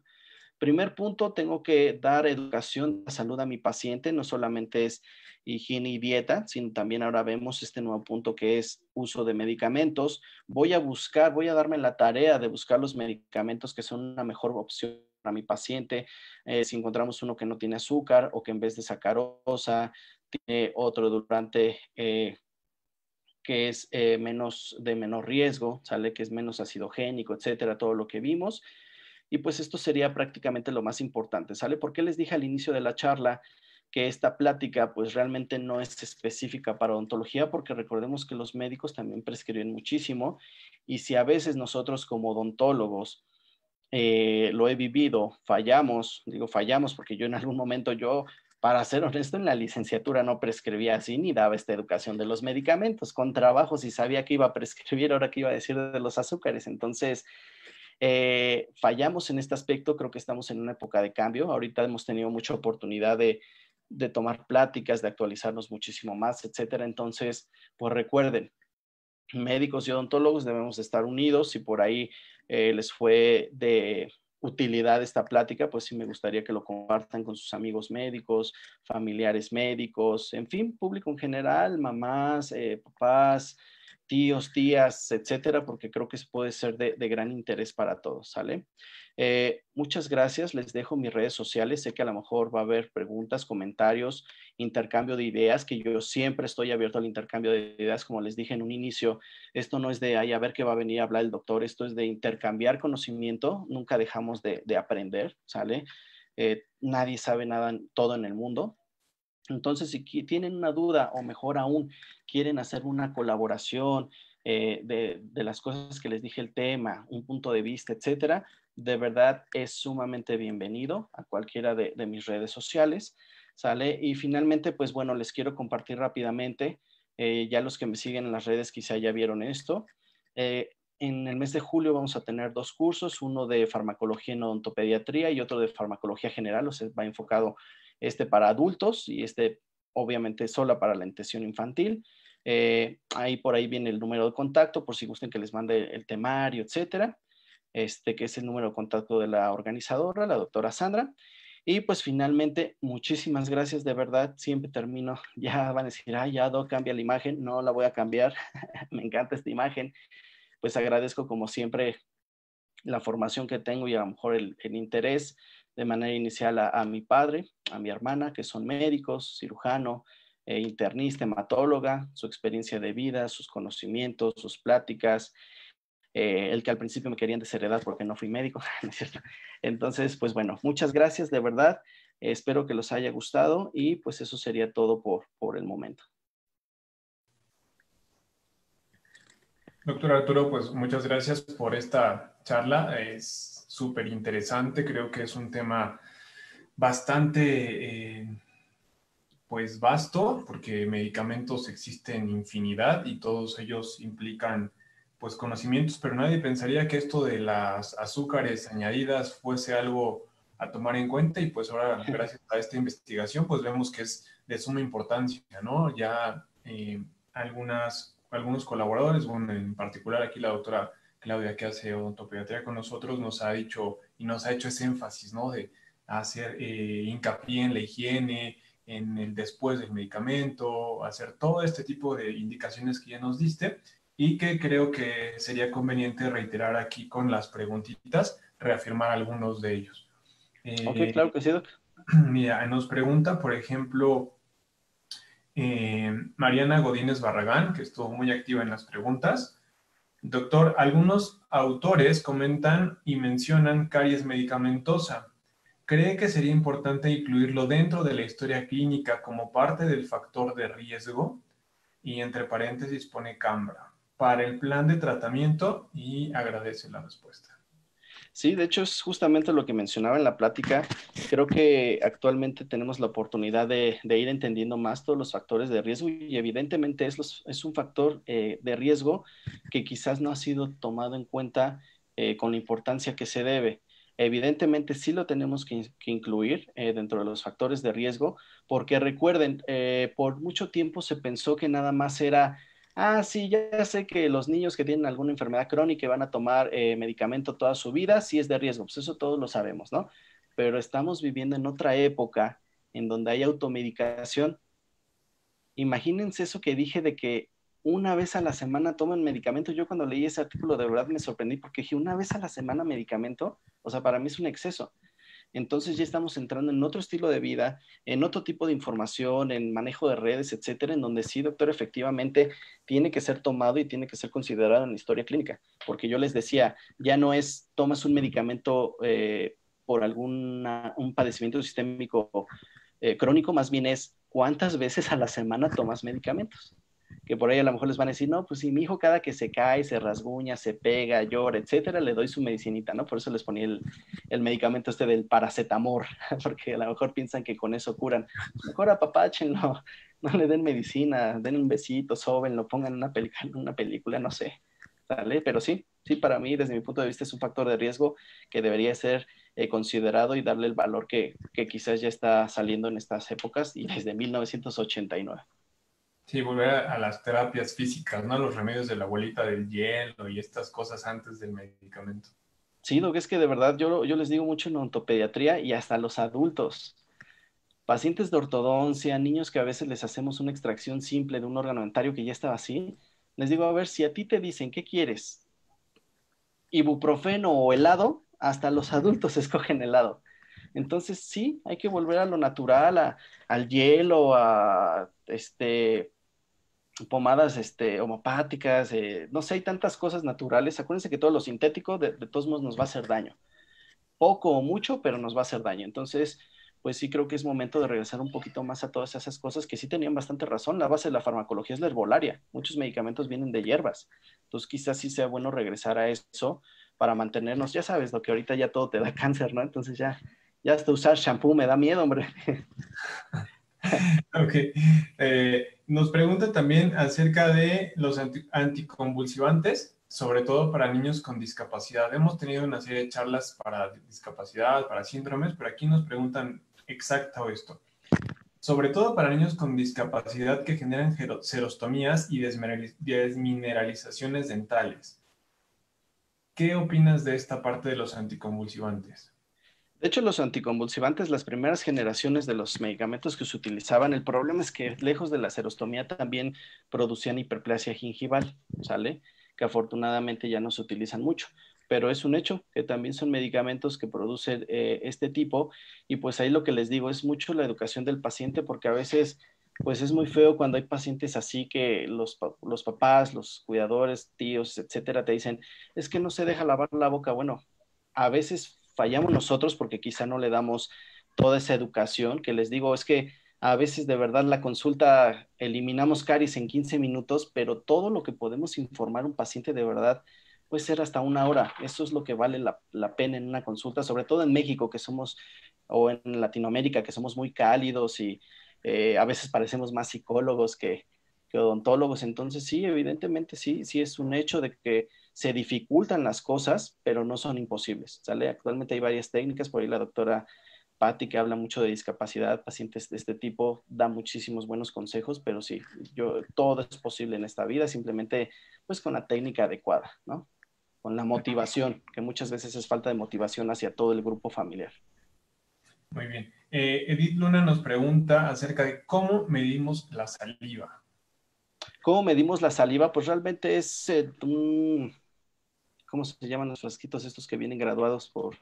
Primer punto, tengo que dar educación de salud a mi paciente, no solamente es higiene y dieta, sino también ahora vemos este nuevo punto que es uso de medicamentos. Voy a buscar, voy a darme la tarea de buscar los medicamentos que son una mejor opción para mi paciente. Eh, si encontramos uno que no tiene azúcar o que en vez de sacarosa tiene otro durante... Eh, que es eh, menos de menor riesgo, sale que es menos acidogénico, etcétera, todo lo que vimos. Y pues esto sería prácticamente lo más importante, ¿sale? Porque les dije al inicio de la charla que esta plática pues realmente no es específica para odontología porque recordemos que los médicos también prescriben muchísimo y si a veces nosotros como odontólogos eh, lo he vivido, fallamos, digo fallamos porque yo en algún momento yo para ser honesto, en la licenciatura no prescribía así ni daba esta educación de los medicamentos con trabajos y sabía que iba a prescribir, ahora que iba a decir de los azúcares. Entonces, eh, fallamos en este aspecto, creo que estamos en una época de cambio. Ahorita hemos tenido mucha oportunidad de, tomar pláticas, de actualizarnos muchísimo más, etcétera. Entonces, pues recuerden, médicos y odontólogos debemos estar unidos. Si por ahí eh, les fue de utilidad esta plática, pues sí me gustaría que lo compartan con sus amigos médicos, familiares médicos, en fin, público en general, mamás, eh, papás, tíos, tías, etcétera, porque creo que puede ser de, gran interés para todos, ¿sale? Eh, muchas gracias, les dejo mis redes sociales, sé que a lo mejor va a haber preguntas, comentarios, intercambio de ideas, que yo siempre estoy abierto al intercambio de ideas, como les dije en un inicio, esto no es de ahí a ver qué va a venir a hablar el doctor, esto es de intercambiar conocimiento, nunca dejamos de, aprender, ¿sale? Eh, nadie sabe nada, todo en el mundo, entonces, si tienen una duda o mejor aún, quieren hacer una colaboración eh, de, las cosas que les dije el tema, un punto de vista, etcétera, de verdad es sumamente bienvenido a cualquiera de, mis redes sociales, ¿sale? Y finalmente, pues bueno, les quiero compartir rápidamente, eh, ya los que me siguen en las redes quizá ya vieron esto. Eh, en el mes de julio vamos a tener dos cursos, uno de farmacología en odontopediatría y otro de farmacología general, o sea, va enfocado este para adultos y este obviamente sola para la intención infantil. Eh, ahí por ahí viene el número de contacto por si gusten que les mande el temario, etcétera. Este que es el número de contacto de la organizadora, la doctora Sandra. Y pues finalmente, muchísimas gracias, de verdad, siempre termino, ya van a decir, ah, ya no cambia la imagen, no la voy a cambiar, me encanta esta imagen, pues agradezco como siempre la formación que tengo y a lo mejor el interés de manera inicial a, mi padre, a mi hermana, que son médicos, cirujano, eh, internista, hematóloga, su experiencia de vida, sus conocimientos, sus pláticas, eh, el que al principio me querían desheredar porque no fui médico, Entonces, pues bueno, muchas gracias de verdad, espero que los haya gustado y pues eso sería todo por, por el momento. Doctor Arturo, pues muchas gracias por esta charla. Es súper interesante. Creo que es un tema bastante, eh, pues, vasto, porque medicamentos existen infinidad y todos ellos implican, pues, conocimientos, pero nadie pensaría que esto de las azúcares añadidas fuese algo a tomar en cuenta y pues ahora gracias a esta investigación pues vemos que es de suma importancia, ¿no? Ya eh, algunas, algunos colaboradores, bueno, en particular aquí la doctora Claudia, que hace odontopediatría con nosotros, nos ha dicho y nos ha hecho ese énfasis, ¿no? De hacer eh, hincapié en la higiene, en el después del medicamento, hacer todo este tipo de indicaciones que ya nos diste y que creo que sería conveniente reiterar aquí con las preguntitas, reafirmar algunos de ellos. ok, claro que sí. Eh, mira, nos pregunta, por ejemplo, eh, Mariana Godínez Barragán, que estuvo muy activa en las preguntas, Doctor, algunos autores comentan y mencionan caries medicamentosa. ¿Cree que sería importante incluirlo dentro de la historia clínica como parte del factor de riesgo? Y entre paréntesis pone Cambra para el plan de tratamiento y agradece la respuesta. Sí, de hecho es justamente lo que mencionaba en la plática. Creo que actualmente tenemos la oportunidad de, ir entendiendo más todos los factores de riesgo y evidentemente es, es un factor eh, de riesgo que quizás no ha sido tomado en cuenta eh, con la importancia que se debe. Evidentemente sí lo tenemos que, incluir eh, dentro de los factores de riesgo porque recuerden, por mucho tiempo se pensó que nada más era ah, sí, ya sé que los niños que tienen alguna enfermedad crónica y van a tomar eh, medicamento toda su vida, sí es de riesgo, pues eso todos lo sabemos, ¿no? Pero estamos viviendo en otra época en donde hay automedicación. Imagínense eso que dije de que una vez a la semana tomen medicamento. Yo cuando leí ese artículo de verdad me sorprendí porque dije, una vez a la semana medicamento, o sea, para mí es un exceso entonces ya estamos entrando en otro estilo de vida, en otro tipo de información, en manejo de redes, etcétera, en donde sí, doctor, efectivamente tiene que ser tomado y tiene que ser considerado en la historia clínica, porque yo les decía, ya no es tomas un medicamento eh, por algún padecimiento sistémico eh, crónico, más bien es cuántas veces a la semana tomas medicamentos que por ahí a lo mejor les van a decir, no, pues si mi hijo cada que se cae, se rasguña, se pega, llora, etcétera, le doy su medicinita, ¿no? Por eso les ponía el, medicamento este del paracetamor, porque a lo mejor piensan que con eso curan. Mejor apapáchenlo, no le den medicina, den un besito, lo pongan en una, una película, no sé, ¿sale? Pero sí, sí, para mí, desde mi punto de vista, es un factor de riesgo que debería ser eh, considerado y darle el valor que, que quizás ya está saliendo en estas épocas y desde 1989. Sí, volver a, las terapias físicas, ¿no? Los remedios de la abuelita del hielo y estas cosas antes del medicamento. Sí, que es que de verdad yo, yo les digo mucho en ontopediatría y hasta los adultos. Pacientes de ortodoncia, niños que a veces les hacemos una extracción simple de un órgano dentario que ya estaba así, les digo, a ver, si a ti te dicen, ¿qué quieres? Ibuprofeno o helado, hasta los adultos escogen helado. Entonces sí, hay que volver a lo natural, al hielo, a este, pomadas este, homopáticas, eh, no sé, hay tantas cosas naturales. Acuérdense que todo lo sintético de, todos modos nos va a hacer daño. Poco o mucho, pero nos va a hacer daño. Entonces, pues sí creo que es momento de regresar un poquito más a todas esas cosas que sí tenían bastante razón. La base de la farmacología es la herbolaria. Muchos medicamentos vienen de hierbas. Entonces, quizás sí sea bueno regresar a eso para mantenernos, ya sabes, lo que ahorita ya todo te da cáncer, ¿no? Entonces ya, ya hasta usar shampoo me da miedo, hombre. ok. Eh, nos pregunta también acerca de los anticonvulsivantes, sobre todo para niños con discapacidad. Hemos tenido una serie de charlas para discapacidad, para síndromes, pero aquí nos preguntan exacto esto. Sobre todo para niños con discapacidad que generan serostomías y desmineralizaciones dentales. ¿Qué opinas de esta parte de los anticonvulsivantes? De hecho, los anticonvulsivantes, las primeras generaciones de los medicamentos que se utilizaban, el problema es que lejos de la serostomía también producían hiperplasia gingival, ¿sale? Que afortunadamente ya no se utilizan mucho, pero es un hecho que también son medicamentos que producen eh, este tipo y pues ahí lo que les digo es mucho la educación del paciente porque a veces pues es muy feo cuando hay pacientes así que los, los papás, los cuidadores, tíos, etcétera, te dicen, es que no se deja lavar la boca. Bueno, a veces fallamos nosotros porque quizá no le damos toda esa educación que les digo, es que a veces de verdad la consulta eliminamos caries en 15 minutos, pero todo lo que podemos informar a un paciente de verdad puede ser hasta una hora. Eso es lo que vale la, pena en una consulta, sobre todo en México, que somos, o en Latinoamérica, que somos muy cálidos y eh, a veces parecemos más psicólogos que, que odontólogos. Entonces sí, evidentemente sí, sí es un hecho de que se dificultan las cosas, pero no son imposibles. ¿sale? Actualmente hay varias técnicas, por ahí la doctora Patti, que habla mucho de discapacidad, pacientes de este tipo, da muchísimos buenos consejos, pero sí, yo, todo es posible en esta vida, simplemente pues con la técnica adecuada, ¿no? Con la motivación, que muchas veces es falta de motivación hacia todo el grupo familiar. Muy bien. Eh, Edith Luna nos pregunta acerca de cómo medimos la saliva. ¿Cómo medimos la saliva? Pues realmente es eh, un ¿cómo se llaman los frasquitos estos que vienen graduados por,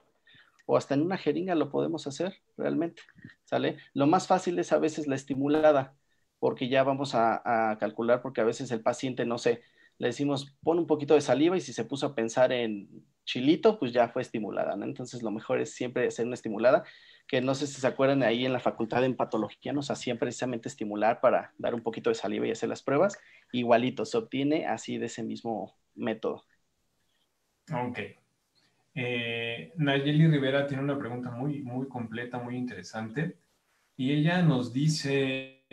o hasta en una jeringa lo podemos hacer realmente, ¿sale? Lo más fácil es a veces la estimulada, porque ya vamos a, calcular, porque a veces el paciente, no sé, le decimos, pon un poquito de saliva y si se puso a pensar en chilito, pues ya fue estimulada, ¿no? Entonces lo mejor es siempre hacer una estimulada, que no sé si se acuerdan ahí en la facultad en patología nos hacían precisamente estimular para dar un poquito de saliva y hacer las pruebas, igualito, se obtiene así de ese mismo método. Ok. Eh, Nayeli Rivera tiene una pregunta muy, muy completa, muy interesante. Y ella nos dice,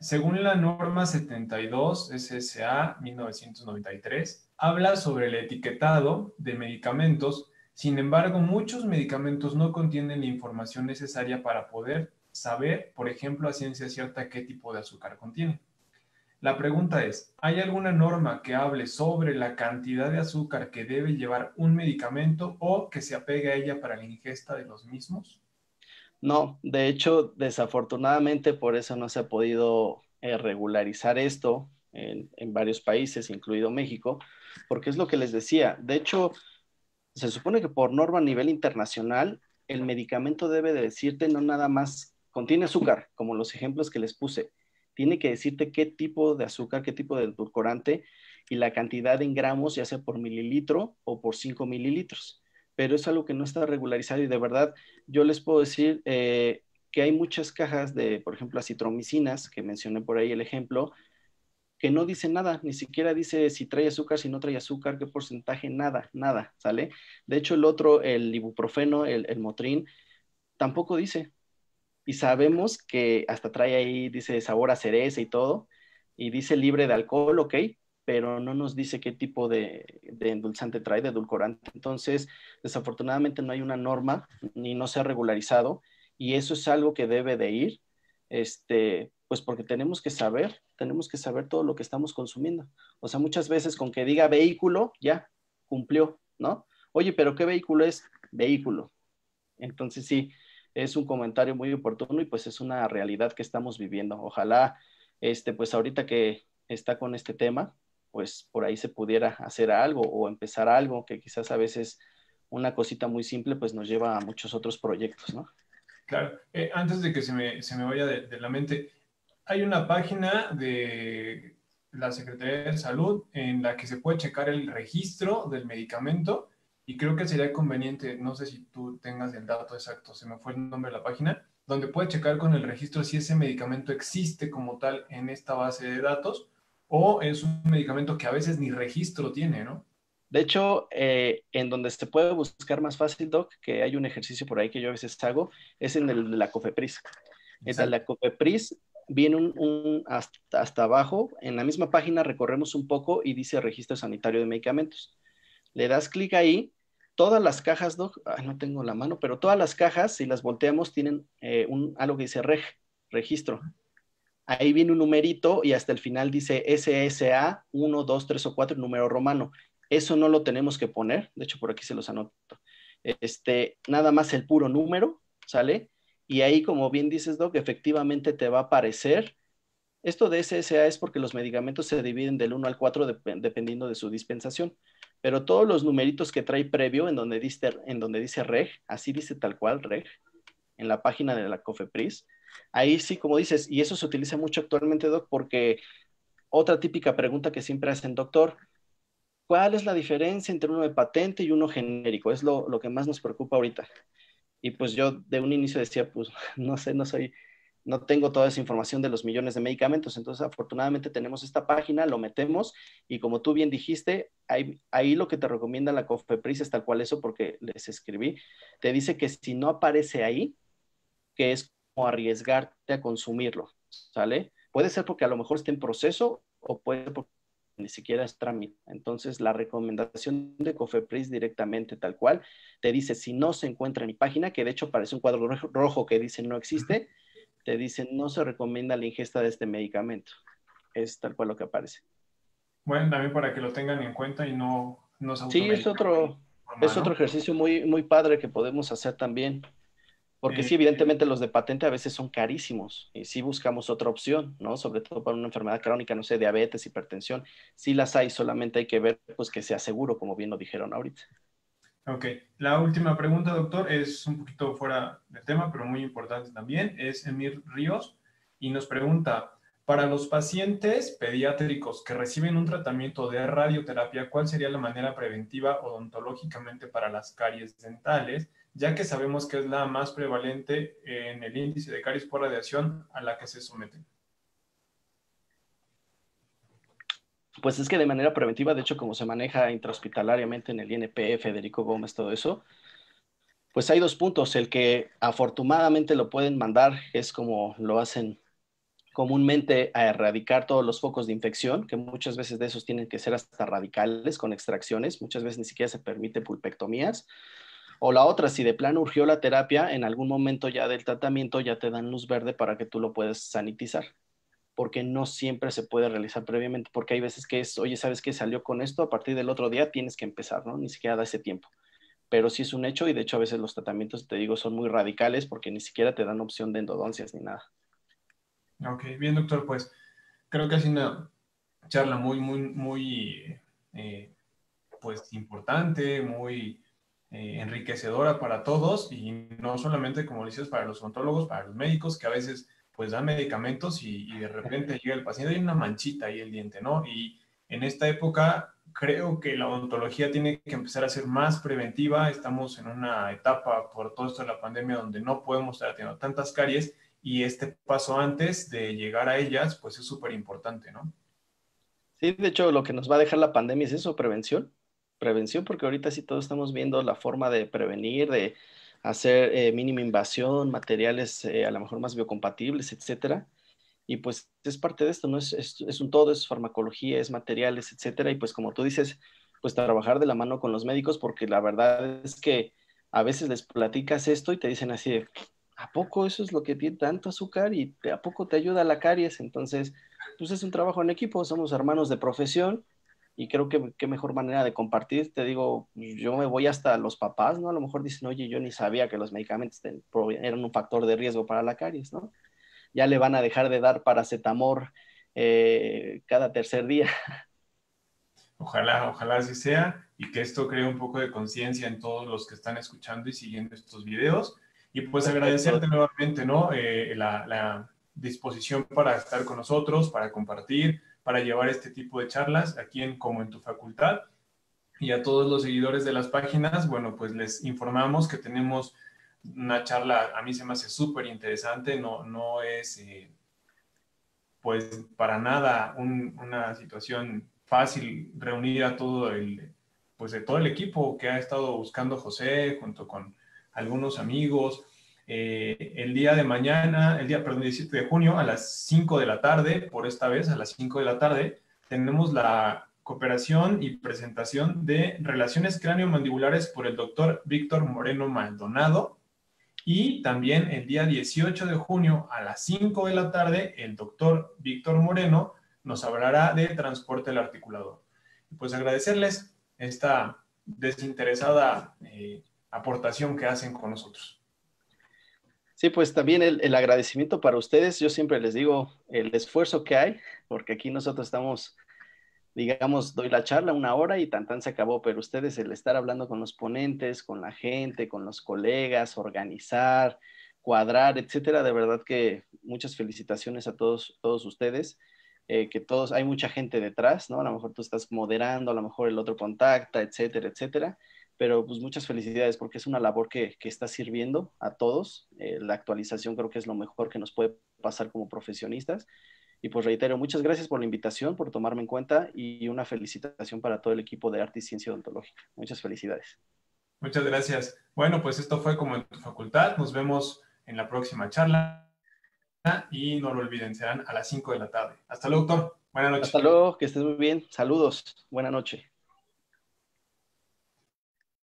según la norma 72 SSA 1993, habla sobre el etiquetado de medicamentos. Sin embargo, muchos medicamentos no contienen la información necesaria para poder saber, por ejemplo, a ciencia cierta qué tipo de azúcar contiene. La pregunta es, ¿hay alguna norma que hable sobre la cantidad de azúcar que debe llevar un medicamento o que se apegue a ella para la ingesta de los mismos? No, de hecho, desafortunadamente por eso no se ha podido eh, regularizar esto en, en, varios países, incluido México, porque es lo que les decía. De hecho, se supone que por norma a nivel internacional, el medicamento debe de decirte no nada más contiene azúcar, como los ejemplos que les puse, tiene que decirte qué tipo de azúcar, qué tipo de edulcorante y la cantidad en gramos, ya sea por mililitro o por 5 mililitros. Pero es algo que no está regularizado y de verdad yo les puedo decir eh, que hay muchas cajas de, por ejemplo, acitromicinas, que mencioné por ahí el ejemplo, que no dice nada, ni siquiera dice si trae azúcar, si no trae azúcar, qué porcentaje, nada, nada, ¿sale? De hecho, el otro, el ibuprofeno, el, el motrin, tampoco dice, y sabemos que hasta trae ahí, dice sabor a cereza y todo, y dice libre de alcohol, ok, pero no nos dice qué tipo de, de, endulzante trae, de edulcorante. Entonces, desafortunadamente no hay una norma ni no se ha regularizado y eso es algo que debe de ir, este, pues porque tenemos que saber, tenemos que saber todo lo que estamos consumiendo. O sea, muchas veces con que diga vehículo, ya cumplió, ¿no? Oye, pero ¿qué vehículo es? Vehículo. Entonces, sí, es un comentario muy oportuno y pues es una realidad que estamos viviendo. Ojalá, este, pues ahorita que está con este tema, pues por ahí se pudiera hacer algo o empezar algo que quizás a veces una cosita muy simple pues nos lleva a muchos otros proyectos, ¿no? Claro, eh, antes de que se me, vaya de, de, la mente, hay una página de la Secretaría de Salud en la que se puede checar el registro del medicamento y creo que sería conveniente, no sé si tú tengas el dato exacto, se me fue el nombre de la página, donde puedes checar con el registro si ese medicamento existe como tal en esta base de datos o es un medicamento que a veces ni registro tiene, ¿no? De hecho, eh, en donde se puede buscar más fácil, Doc, que hay un ejercicio por ahí que yo a veces hago, es en la COFEPRIS. En la COFEPRIS viene un, hasta, hasta, abajo, en la misma página recorremos un poco y dice registro sanitario de medicamentos. Le das clic ahí todas las cajas, Doc, no tengo la mano, pero todas las cajas, si las volteamos, tienen eh, un, algo que dice reg, registro. Ahí viene un numerito y hasta el final dice SSA 1, 2, 3 o 4, número romano. Eso no lo tenemos que poner, de hecho por aquí se los anoto. Este, nada más el puro número, ¿sale? Y ahí, como bien dices, Doc, efectivamente te va a aparecer. Esto de SSA es porque los medicamentos se dividen del 1 al 4 dependiendo de su dispensación pero todos los numeritos que trae previo en donde dice, en donde dice reg, así dice tal cual reg, en la página de la COFEPRIS, ahí sí, como dices, y eso se utiliza mucho actualmente, Doc, porque otra típica pregunta que siempre hacen, doctor, ¿cuál es la diferencia entre uno de patente y uno genérico? Es lo, lo que más nos preocupa ahorita. Y pues yo de un inicio decía, pues no sé, no soy no tengo toda esa información de los millones de medicamentos. Entonces, afortunadamente tenemos esta página, lo metemos y como tú bien dijiste, ahí, ahí lo que te recomienda la COFEPRIS es tal cual eso porque les escribí, te dice que si no aparece ahí, que es como arriesgarte a consumirlo, ¿sale? Puede ser porque a lo mejor está en proceso o puede ser porque ni siquiera es trámite. Entonces, la recomendación de Cofepris directamente tal cual te dice si no se encuentra en mi página, que de hecho parece un cuadro rojo que dice no existe, te dicen no se recomienda la ingesta de este medicamento. Es tal cual lo que aparece. Bueno, también para que lo tengan en cuenta y no, nos Sí, es otro, es otro ejercicio muy, muy padre que podemos hacer también. Porque sí, evidentemente los de patente a veces son carísimos y sí buscamos otra opción, ¿no? Sobre todo para una enfermedad crónica, no sé, diabetes, hipertensión. Sí las hay, solamente hay que ver pues que sea seguro, como bien lo dijeron ahorita. Ok, la última pregunta, doctor, es un poquito fuera del tema, pero muy importante también, es Emir Ríos y nos pregunta, para los pacientes pediátricos que reciben un tratamiento de radioterapia, ¿cuál sería la manera preventiva odontológicamente para las caries dentales, ya que sabemos que es la más prevalente en el índice de caries por radiación a la que se someten? pues es que de manera preventiva, de hecho, como se maneja intrahospitalariamente en el INP, Federico Gómez, todo eso, pues hay dos puntos. El que afortunadamente lo pueden mandar es como lo hacen comúnmente a erradicar todos los focos de infección, que muchas veces de esos tienen que ser hasta radicales con extracciones, muchas veces ni siquiera se permite pulpectomías. O la otra, si de plano urgió la terapia, en algún momento ya del tratamiento ya te dan luz verde para que tú lo puedas sanitizar porque no siempre se puede realizar previamente, porque hay veces que es, oye, ¿sabes qué salió con esto? A partir del otro día tienes que empezar, ¿no? Ni siquiera da ese tiempo. Pero sí es un hecho y de hecho a veces los tratamientos, te digo, son muy radicales porque ni siquiera te dan opción de endodoncias ni nada. Ok, bien doctor, pues creo que ha sido una charla muy, muy, muy, eh, pues importante, muy eh, enriquecedora para todos y no solamente, como dices, para los odontólogos, para los médicos, que a veces pues da medicamentos y, de repente llega el paciente y hay una manchita ahí el diente, ¿no? Y en esta época creo que la odontología tiene que empezar a ser más preventiva. Estamos en una etapa por todo esto de la pandemia donde no podemos estar teniendo tantas caries y este paso antes de llegar a ellas, pues es súper importante, ¿no? Sí, de hecho, lo que nos va a dejar la pandemia es eso, prevención. Prevención, porque ahorita sí todos estamos viendo la forma de prevenir, de hacer eh, mínima invasión, materiales eh, a lo mejor más biocompatibles, etcétera. Y pues es parte de esto, ¿no? Es, es, un todo, es farmacología, es materiales, etcétera. Y pues como tú dices, pues trabajar de la mano con los médicos, porque la verdad es que a veces les platicas esto y te dicen así ¿a poco eso es lo que tiene tanto azúcar y a poco te ayuda la caries? Entonces, pues es un trabajo en equipo, somos hermanos de profesión y creo que qué mejor manera de compartir, te digo, yo me voy hasta los papás, ¿no? A lo mejor dicen, oye, yo ni sabía que los medicamentos eran un factor de riesgo para la caries, ¿no? Ya le van a dejar de dar paracetamol eh, cada tercer día. Ojalá, ojalá así sea y que esto cree un poco de conciencia en todos los que están escuchando y siguiendo estos videos. Y pues agradecerte nuevamente, ¿no? Eh, la, la disposición para estar con nosotros, para compartir, para llevar este tipo de charlas aquí en como en tu facultad. Y a todos los seguidores de las páginas, bueno, pues les informamos que tenemos una charla, a mí se me hace súper interesante, no, no es eh, pues para nada una situación fácil reunir a todo el, pues de todo el equipo que ha estado buscando José junto con algunos amigos, eh, el día de mañana, el día, perdón, 17 de junio a las 5 de la tarde, por esta vez a las 5 de la tarde, tenemos la cooperación y presentación de relaciones cráneo-mandibulares por el doctor Víctor Moreno Maldonado. Y también el día 18 de junio a las 5 de la tarde, el doctor Víctor Moreno nos hablará de transporte del articulador. Pues agradecerles esta desinteresada eh, aportación que hacen con nosotros. Sí, pues también el, agradecimiento para ustedes. Yo siempre les digo el esfuerzo que hay, porque aquí nosotros estamos, digamos, doy la charla una hora y tan tan se acabó, pero ustedes el estar hablando con los ponentes, con la gente, con los colegas, organizar, cuadrar, etcétera, de verdad que muchas felicitaciones a todos, todos ustedes. Eh, que todos, hay mucha gente detrás, ¿no? A lo mejor tú estás moderando, a lo mejor el otro contacta, etcétera, etcétera pero pues muchas felicidades porque es una labor que, está sirviendo a todos. Eh, la actualización creo que es lo mejor que nos puede pasar como profesionistas. Y pues reitero, muchas gracias por la invitación, por tomarme en cuenta y una felicitación para todo el equipo de Arte y Ciencia Odontológica. Muchas felicidades. Muchas gracias. Bueno, pues esto fue como en tu facultad. Nos vemos en la próxima charla y no lo olviden, serán a las 5 de la tarde. Hasta luego, doctor. Buenas noches. Hasta luego, que estés muy bien. Saludos. Buenas noches.